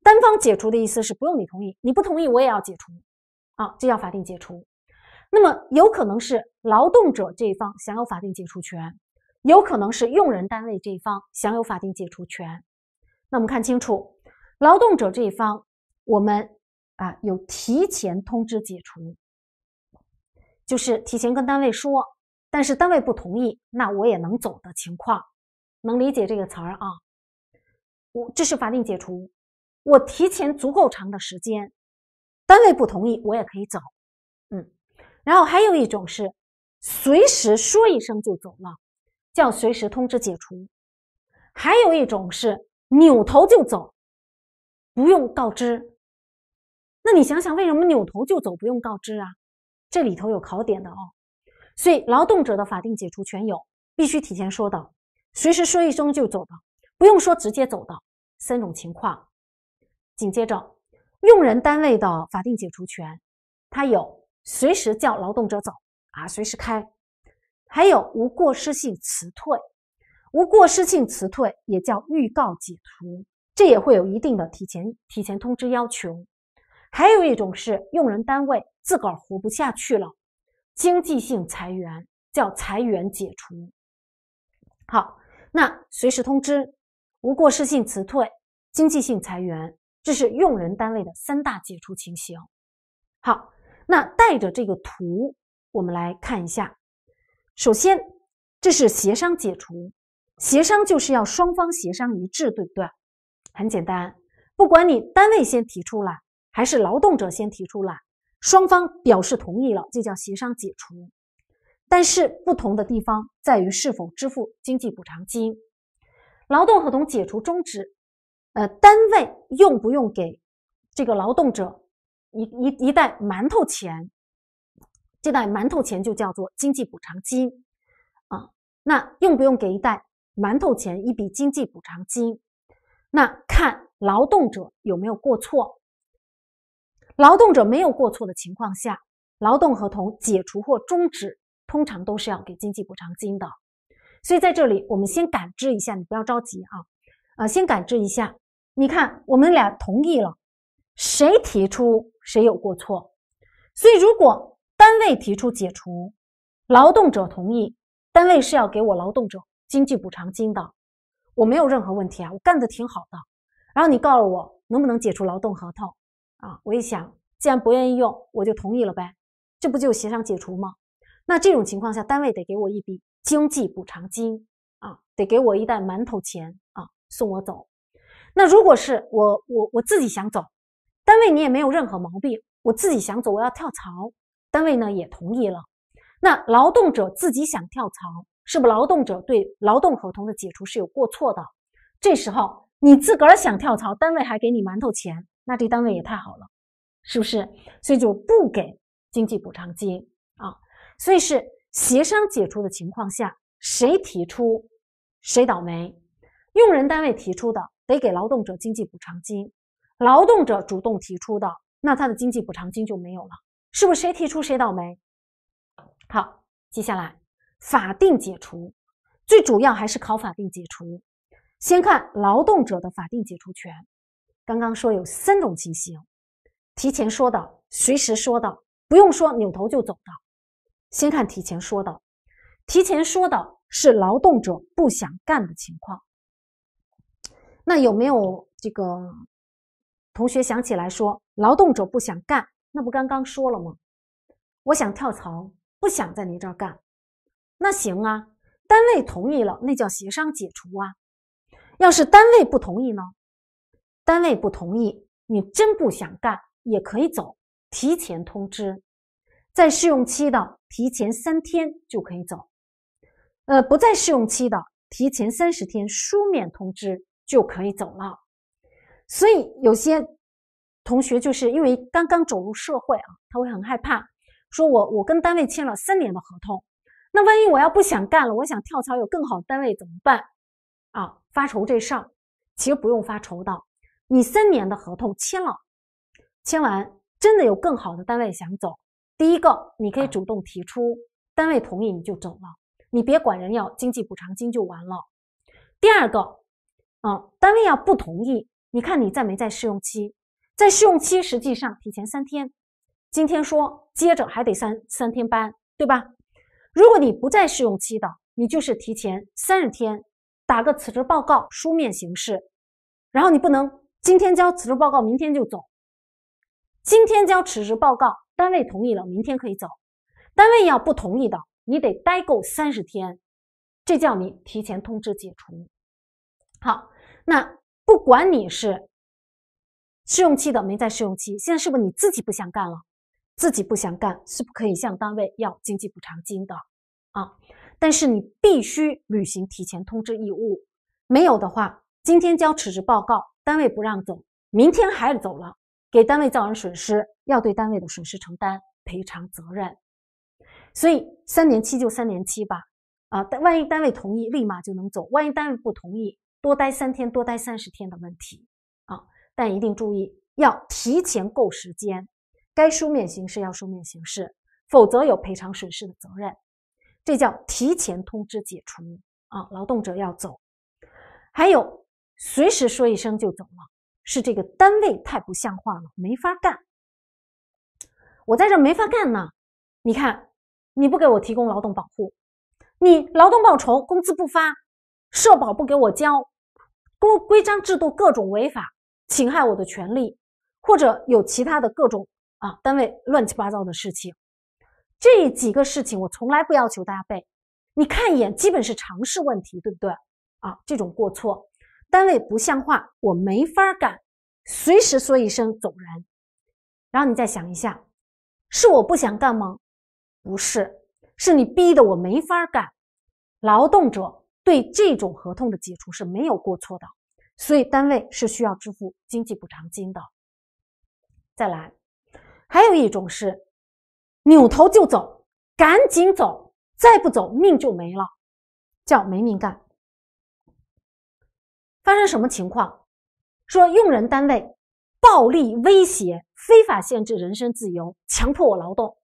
单方解除的意思是不用你同意，你不同意我也要解除，啊，这叫法定解除。那么，有可能是劳动者这一方享有法定解除权，有可能是用人单位这一方享有法定解除权。那我们看清楚，劳动者这一方，我们啊有提前通知解除，就是提前跟单位说，但是单位不同意，那我也能走的情况，能理解这个词儿啊？我这是法定解除，我提前足够长的时间，单位不同意，我也可以走。然后还有一种是，随时说一声就走了，叫随时通知解除；还有一种是扭头就走，不用告知。那你想想，为什么扭头就走不用告知啊？这里头有考点的哦。所以劳动者的法定解除权有必须提前说的，随时说一声就走的，不用说直接走的三种情况。紧接着，用人单位的法定解除权，它有。随时叫劳动者走啊，随时开。还有无过失性辞退，无过失性辞退也叫预告解除，这也会有一定的提前提前通知要求。还有一种是用人单位自个儿活不下去了，经济性裁员叫裁员解除。好，那随时通知，无过失性辞退，经济性裁员，这是用人单位的三大解除情形。好。那带着这个图，我们来看一下。首先，这是协商解除，协商就是要双方协商一致，对不对？很简单，不管你单位先提出了，还是劳动者先提出了，双方表示同意了，这叫协商解除。但是不同的地方在于是否支付经济补偿金。劳动合同解除终止，呃，单位用不用给这个劳动者？一一一袋馒头钱，这袋馒头钱就叫做经济补偿金啊。那用不用给一袋馒头钱，一笔经济补偿金？那看劳动者有没有过错。劳动者没有过错的情况下，劳动合同解除或终止，通常都是要给经济补偿金的。所以在这里，我们先感知一下，你不要着急啊啊，先感知一下。你看，我们俩同意了。谁提出谁有过错，所以如果单位提出解除，劳动者同意，单位是要给我劳动者经济补偿金的。我没有任何问题啊，我干的挺好的。然后你告诉我能不能解除劳动合同啊？我一想，既然不愿意用，我就同意了呗。这不就协商解除吗？那这种情况下，单位得给我一笔经济补偿金啊，得给我一袋馒头钱啊，送我走。那如果是我我我自己想走。单位你也没有任何毛病，我自己想走，我要跳槽，单位呢也同意了。那劳动者自己想跳槽，是不？劳动者对劳动合同的解除是有过错的。这时候你自个儿想跳槽，单位还给你馒头钱，那这单位也太好了，是不是？所以就不给经济补偿金啊。所以是协商解除的情况下，谁提出谁倒霉。用人单位提出的，得给劳动者经济补偿金。劳动者主动提出的，那他的经济补偿金就没有了，是不是谁提出谁倒霉？好，接下来法定解除，最主要还是考法定解除。先看劳动者的法定解除权，刚刚说有三种情形：提前说的，随时说的，不用说扭头就走的。先看提前说的，提前说的是劳动者不想干的情况。那有没有这个？同学想起来说：“劳动者不想干，那不刚刚说了吗？我想跳槽，不想在你这儿干，那行啊。单位同意了，那叫协商解除啊。要是单位不同意呢？单位不同意，你真不想干也可以走，提前通知。在试用期的提前三天就可以走，呃，不在试用期的提前三十天书面通知就可以走了。”所以有些同学就是因为刚刚走入社会啊，他会很害怕，说我我跟单位签了三年的合同，那万一我要不想干了，我想跳槽有更好的单位怎么办？啊，发愁这事儿，其实不用发愁的，你三年的合同签了，签完真的有更好的单位想走，第一个你可以主动提出，单位同意你就走了，你别管人要经济补偿金就完了。第二个，啊，单位要不同意。你看你在没在试用期，在试用期实际上提前三天，今天说接着还得三三天班，对吧？如果你不在试用期的，你就是提前三十天打个辞职报告，书面形式，然后你不能今天交辞职报告，明天就走。今天交辞职报告，单位同意了，明天可以走；单位要不同意的，你得待够三十天，这叫你提前通知解除。好，那。不管你是试用期的，没在试用期，现在是不是你自己不想干了？自己不想干是不可以向单位要经济补偿金的啊！但是你必须履行提前通知义务，没有的话，今天交辞职报告，单位不让走，明天还是走了，给单位造成损失，要对单位的损失承担赔偿责任。所以三年期就三年期吧，啊，但万一单位同意，立马就能走；万一单位不同意。多待三天，多待三十天的问题啊！但一定注意，要提前够时间，该书面形式要书面形式，否则有赔偿损失的责任。这叫提前通知解除啊！劳动者要走，还有随时说一声就走了，是这个单位太不像话了，没法干。我在这没法干呢！你看，你不给我提供劳动保护，你劳动报酬、工资不发。社保不给我交，规规章制度各种违法侵害我的权利，或者有其他的各种啊单位乱七八糟的事情，这几个事情我从来不要求大家背，你看一眼基本是常识问题，对不对？啊，这种过错，单位不像话，我没法干，随时说一声走人。然后你再想一下，是我不想干吗？不是，是你逼得我没法干，劳动者。对这种合同的解除是没有过错的，所以单位是需要支付经济补偿金的。再来，还有一种是扭头就走，赶紧走，再不走命就没了，叫没命干。发生什么情况？说用人单位暴力威胁、非法限制人身自由、强迫我劳动，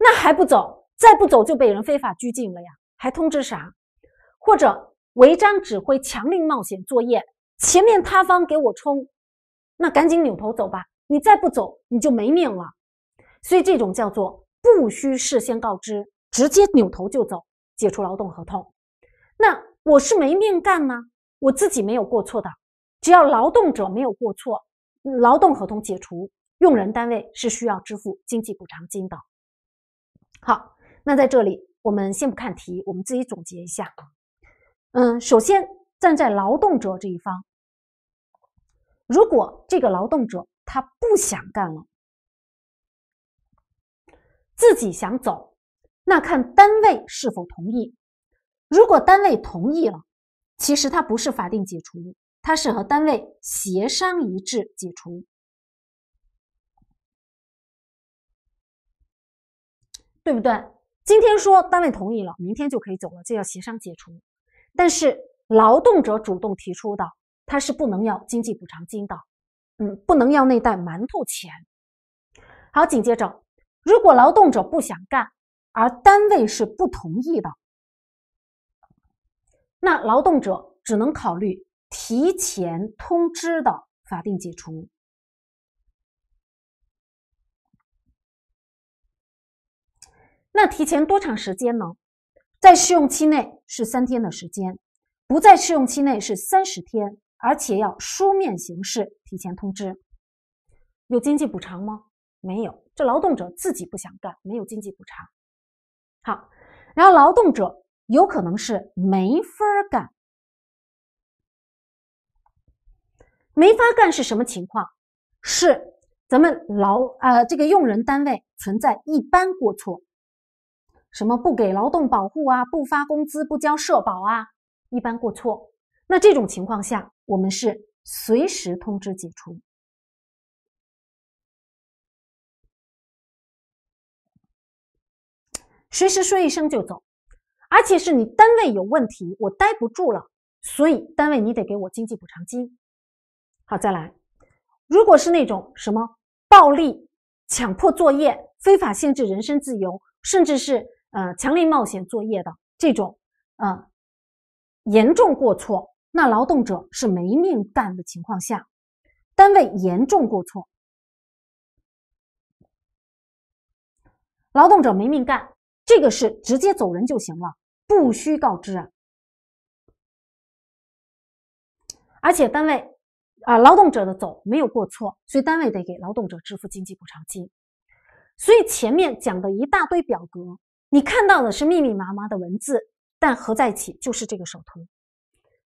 那还不走？再不走就被人非法拘禁了呀，还通知啥？或者违章指挥、强令冒险作业，前面塌方给我冲，那赶紧扭头走吧！你再不走，你就没命了。所以这种叫做不需事先告知，直接扭头就走，解除劳动合同。那我是没命干呢，我自己没有过错的，只要劳动者没有过错，劳动合同解除，用人单位是需要支付经济补偿金的。好，那在这里我们先不看题，我们自己总结一下。嗯，首先站在劳动者这一方，如果这个劳动者他不想干了，自己想走，那看单位是否同意。如果单位同意了，其实他不是法定解除，他是和单位协商一致解除，对不对？今天说单位同意了，明天就可以走了，这叫协商解除。但是劳动者主动提出的，他是不能要经济补偿金的，嗯，不能要那袋馒头钱。好，紧接着，如果劳动者不想干，而单位是不同意的，那劳动者只能考虑提前通知的法定解除。那提前多长时间呢？在试用期内是三天的时间，不在试用期内是三十天，而且要书面形式提前通知。有经济补偿吗？没有，这劳动者自己不想干，没有经济补偿。好，然后劳动者有可能是没法干，没法干是什么情况？是咱们劳啊这个用人单位存在一般过错。什么不给劳动保护啊？不发工资、不交社保啊？一般过错，那这种情况下，我们是随时通知解除，随时说一声就走。而且是你单位有问题，我待不住了，所以单位你得给我经济补偿金。好，再来，如果是那种什么暴力、强迫作业、非法限制人身自由，甚至是。呃，强力冒险作业的这种，呃，严重过错，那劳动者是没命干的情况下，单位严重过错，劳动者没命干，这个是直接走人就行了，不需告知。而且单位啊，劳动者的走没有过错，所以单位得给劳动者支付经济补偿金。所以前面讲的一大堆表格。你看到的是密密麻麻的文字，但合在一起就是这个手图。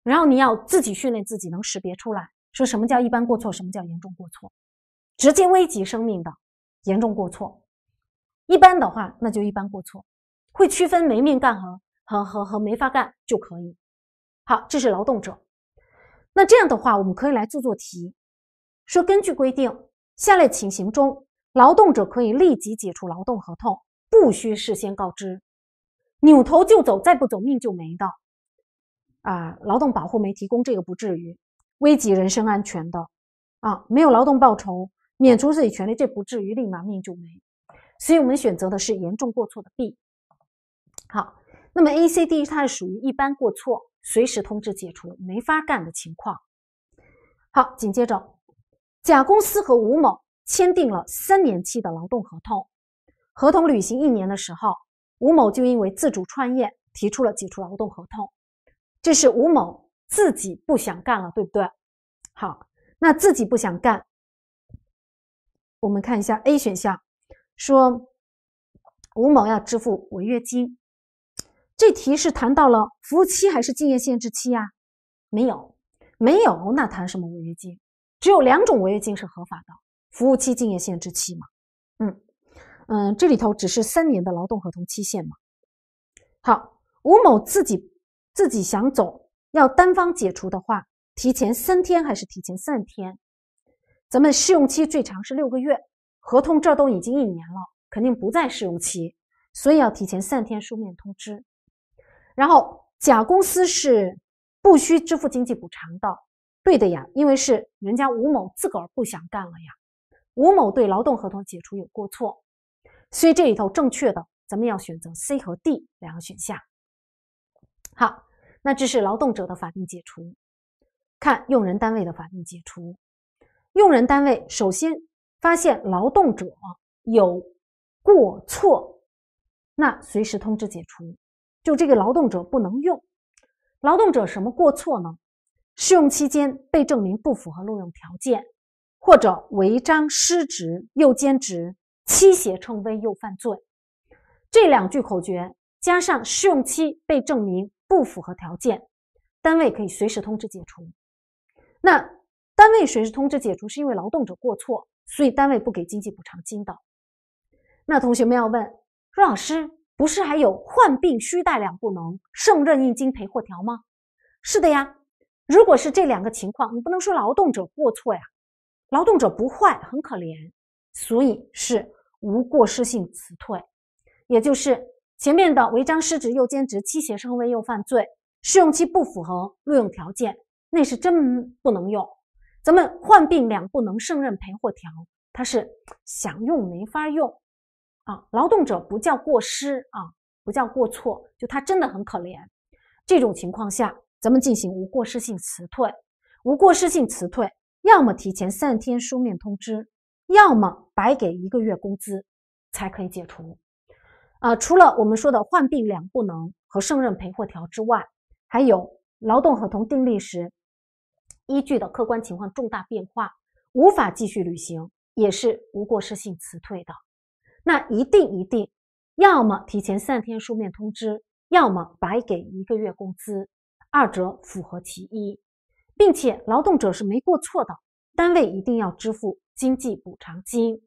然后你要自己训练自己，能识别出来说什么叫一般过错，什么叫严重过错，直接危及生命的严重过错，一般的话那就一般过错，会区分没命干和和和和没法干就可以。好，这是劳动者。那这样的话，我们可以来做做题，说根据规定，下列情形中，劳动者可以立即解除劳动合同。不需事先告知，扭头就走，再不走命就没的。啊，劳动保护没提供这个不至于，危及人身安全的。啊，没有劳动报酬，免除自己权利，这不至于立马命就没。所以我们选择的是严重过错的 B。好，那么 A、C、D 它是属于一般过错，随时通知解除没法干的情况。好，紧接着，甲公司和吴某签订了三年期的劳动合同。合同履行一年的时候，吴某就因为自主创业提出了解除劳动合同，这是吴某自己不想干了，对不对？好，那自己不想干，我们看一下 A 选项，说吴某要支付违约金，这题是谈到了服务期还是竞业限制期啊？没有，没有，那谈什么违约金？只有两种违约金是合法的，服务期、竞业限制期嘛？嗯。嗯，这里头只是三年的劳动合同期限嘛。好，吴某自己自己想走，要单方解除的话，提前三天还是提前三天？咱们试用期最长是六个月，合同这都已经一年了，肯定不在试用期，所以要提前三天书面通知。然后，甲公司是不需支付经济补偿的。对的呀，因为是人家吴某自个儿不想干了呀。吴某对劳动合同解除有过错。所以这里头正确的，咱们要选择 C 和 D 两个选项。好，那这是劳动者的法定解除。看用人单位的法定解除，用人单位首先发现劳动者有过错，那随时通知解除，就这个劳动者不能用。劳动者什么过错呢？试用期间被证明不符合录用条件，或者违章失职又兼职。妻邪称威又犯罪，这两句口诀加上试用期被证明不符合条件，单位可以随时通知解除。那单位随时通知解除是因为劳动者过错，所以单位不给经济补偿金的。那同学们要问说，老师不是还有患病、需带两不能，胜任应经赔货条吗？是的呀，如果是这两个情况，你不能说劳动者过错呀，劳动者不坏，很可怜，所以是。无过失性辞退，也就是前面的违章失职又兼职、欺邪升位又犯罪、试用期不符合录用条件，那是真不能用。咱们患病两不能胜任，赔护条，他是想用没法用啊。劳动者不叫过失啊，不叫过错，就他真的很可怜。这种情况下，咱们进行无过失性辞退。无过失性辞退，要么提前三天书面通知。要么白给一个月工资，才可以解除。啊，除了我们说的患病两不能和胜任、赔货条之外，还有劳动合同订立时依据的客观情况重大变化，无法继续履行，也是无过失性辞退的。那一定一定，要么提前三天书面通知，要么白给一个月工资，二者符合其一，并且劳动者是没过错的。单位一定要支付经济补偿金，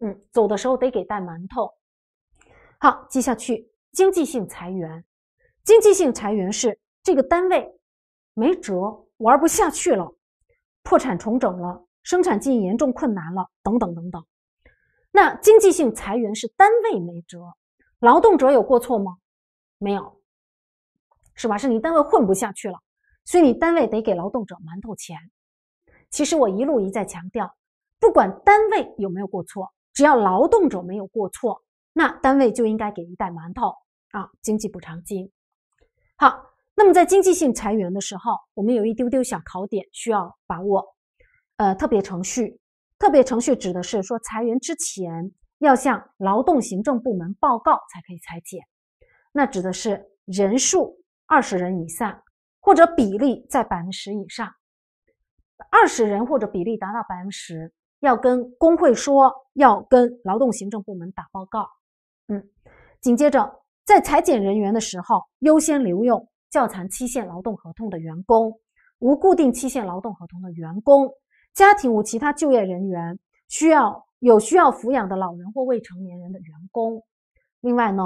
嗯，走的时候得给带馒头。好，接下去。经济性裁员，经济性裁员是这个单位没辙，玩不下去了，破产重整了，生产经营严重困难了，等等等等。那经济性裁员是单位没辙，劳动者有过错吗？没有，是吧？是你单位混不下去了，所以你单位得给劳动者馒头钱。其实我一路一再强调，不管单位有没有过错，只要劳动者没有过错，那单位就应该给一袋馒头啊，经济补偿金。好，那么在经济性裁员的时候，我们有一丢丢小考点需要把握，呃，特别程序，特别程序指的是说裁员之前要向劳动行政部门报告才可以裁减，那指的是人数二十人以上或者比例在百分之十以上。二十人或者比例达到百分之十，要跟工会说，要跟劳动行政部门打报告。嗯，紧接着在裁减人员的时候，优先留用较长期限劳动合同的员工，无固定期限劳动合同的员工，家庭无其他就业人员，需要有需要抚养的老人或未成年人的员工。另外呢，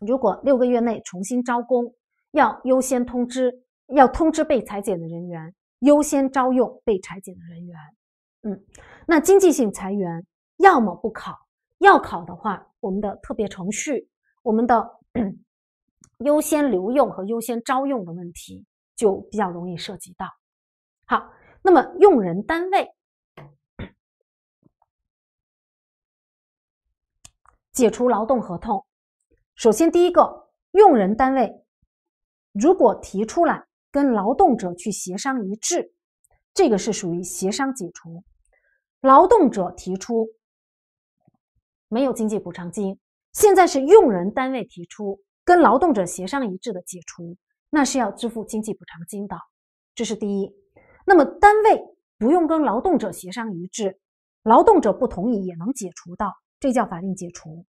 如果六个月内重新招工，要优先通知，要通知被裁减的人员。优先招用被裁减的人员，嗯，那经济性裁员要么不考，要考的话，我们的特别程序，我们的 优先留用和优先招用的问题就比较容易涉及到。好，那么用人单位解除劳动合同，首先第一个，用人单位如果提出来。跟劳动者去协商一致，这个是属于协商解除。劳动者提出没有经济补偿金，现在是用人单位提出跟劳动者协商一致的解除，那是要支付经济补偿金的。这是第一。那么单位不用跟劳动者协商一致，劳动者不同意也能解除的，这叫法定解除。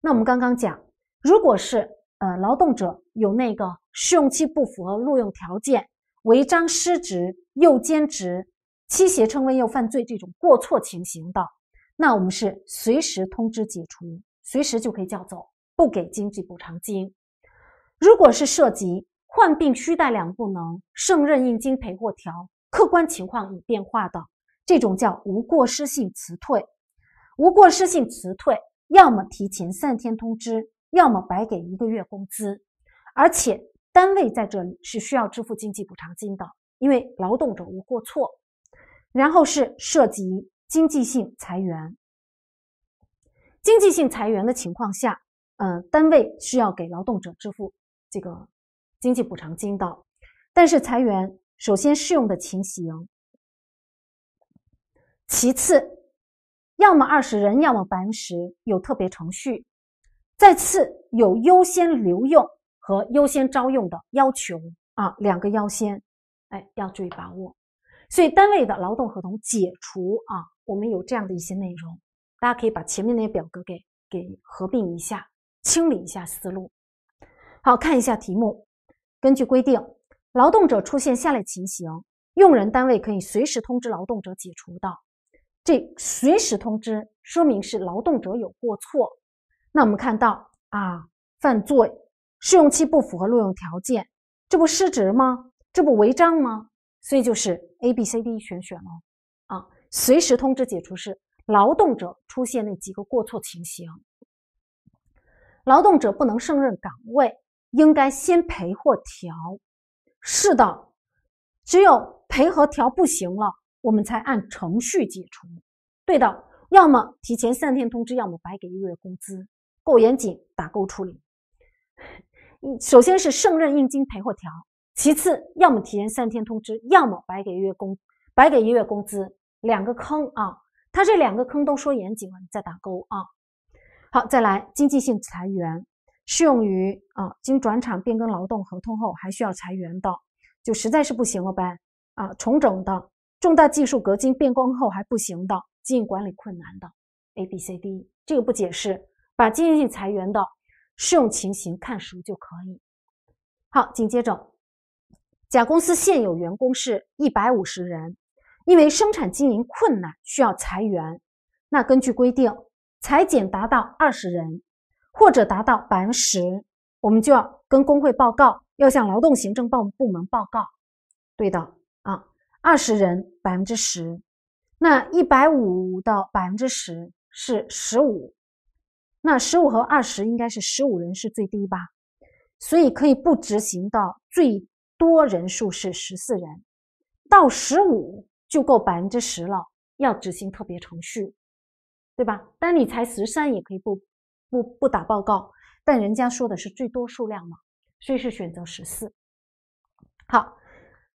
那我们刚刚讲，如果是。呃，劳动者有那个试用期不符合录用条件、违章失职又兼职、欺胁称谓又犯罪这种过错情形的，那我们是随时通知解除，随时就可以叫走，不给经济补偿金。如果是涉及患病、需带两不能、胜任应经赔货条、客观情况已变化的这种叫无过失性辞退，无过失性辞退要么提前三天通知。要么白给一个月工资，而且单位在这里是需要支付经济补偿金的，因为劳动者无过错。然后是涉及经济性裁员，经济性裁员的情况下，呃，单位需要给劳动者支付这个经济补偿金的。但是裁员首先适用的情形，其次，要么二十人，要么百十，有特别程序。再次有优先留用和优先招用的要求啊，两个优先，哎，要注意把握。所以，单位的劳动合同解除啊，我们有这样的一些内容，大家可以把前面那些表格给给合并一下，清理一下思路。好看一下题目，根据规定，劳动者出现下列情形，用人单位可以随时通知劳动者解除的。这随时通知，说明是劳动者有过错。那我们看到啊，犯罪、试用期不符合录用条件，这不失职吗？这不违章吗？所以就是 A、B、C、D 全选喽。啊，随时通知解除是劳动者出现那几个过错情形，劳动者不能胜任岗位，应该先赔或调。是的，只有赔和调不行了，我们才按程序解除。对的，要么提前三天通知，要么白给一个月工资。够严谨打勾处理。首先是胜任应金赔货条；其次，要么提前三天通知，要么白给一月工，白给一月工资。两个坑啊！他这两个坑都说严谨了，你再打勾啊。好，再来经济性裁员，适用于啊经转场变更劳动合同后还需要裁员的，就实在是不行了呗啊，重整的、重大技术革新变更后还不行的、经营管理困难的。A、B、C、D，这个不解释。把经营性裁员的适用情形看熟就可以。好，紧接着，甲公司现有员工是一百五十人，因为生产经营困难需要裁员。那根据规定，裁减达到二十人或者达到百分之十，我们就要跟工会报告，要向劳动行政报部门报告。对的啊，二十人百分之十，那一百五的百分之十是十五。那十五和二十应该是十五人是最低吧，所以可以不执行到最多人数是十四人，到十五就够百分之十了，要执行特别程序，对吧？但你才十三也可以不不不打报告，但人家说的是最多数量嘛，所以是选择十四。好，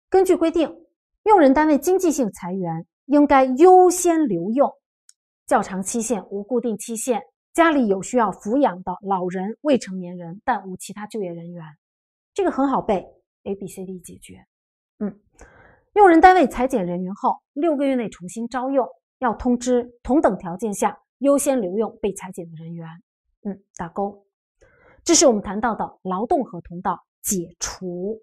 根据规定，用人单位经济性裁员应该优先留用较长期限无固定期限。家里有需要抚养的老人、未成年人，但无其他就业人员，这个很好背，A、B、C、D 解决。嗯，用人单位裁减人员后，六个月内重新招用，要通知同等条件下优先留用被裁减的人员。嗯，打勾。这是我们谈到的劳动合同的解除。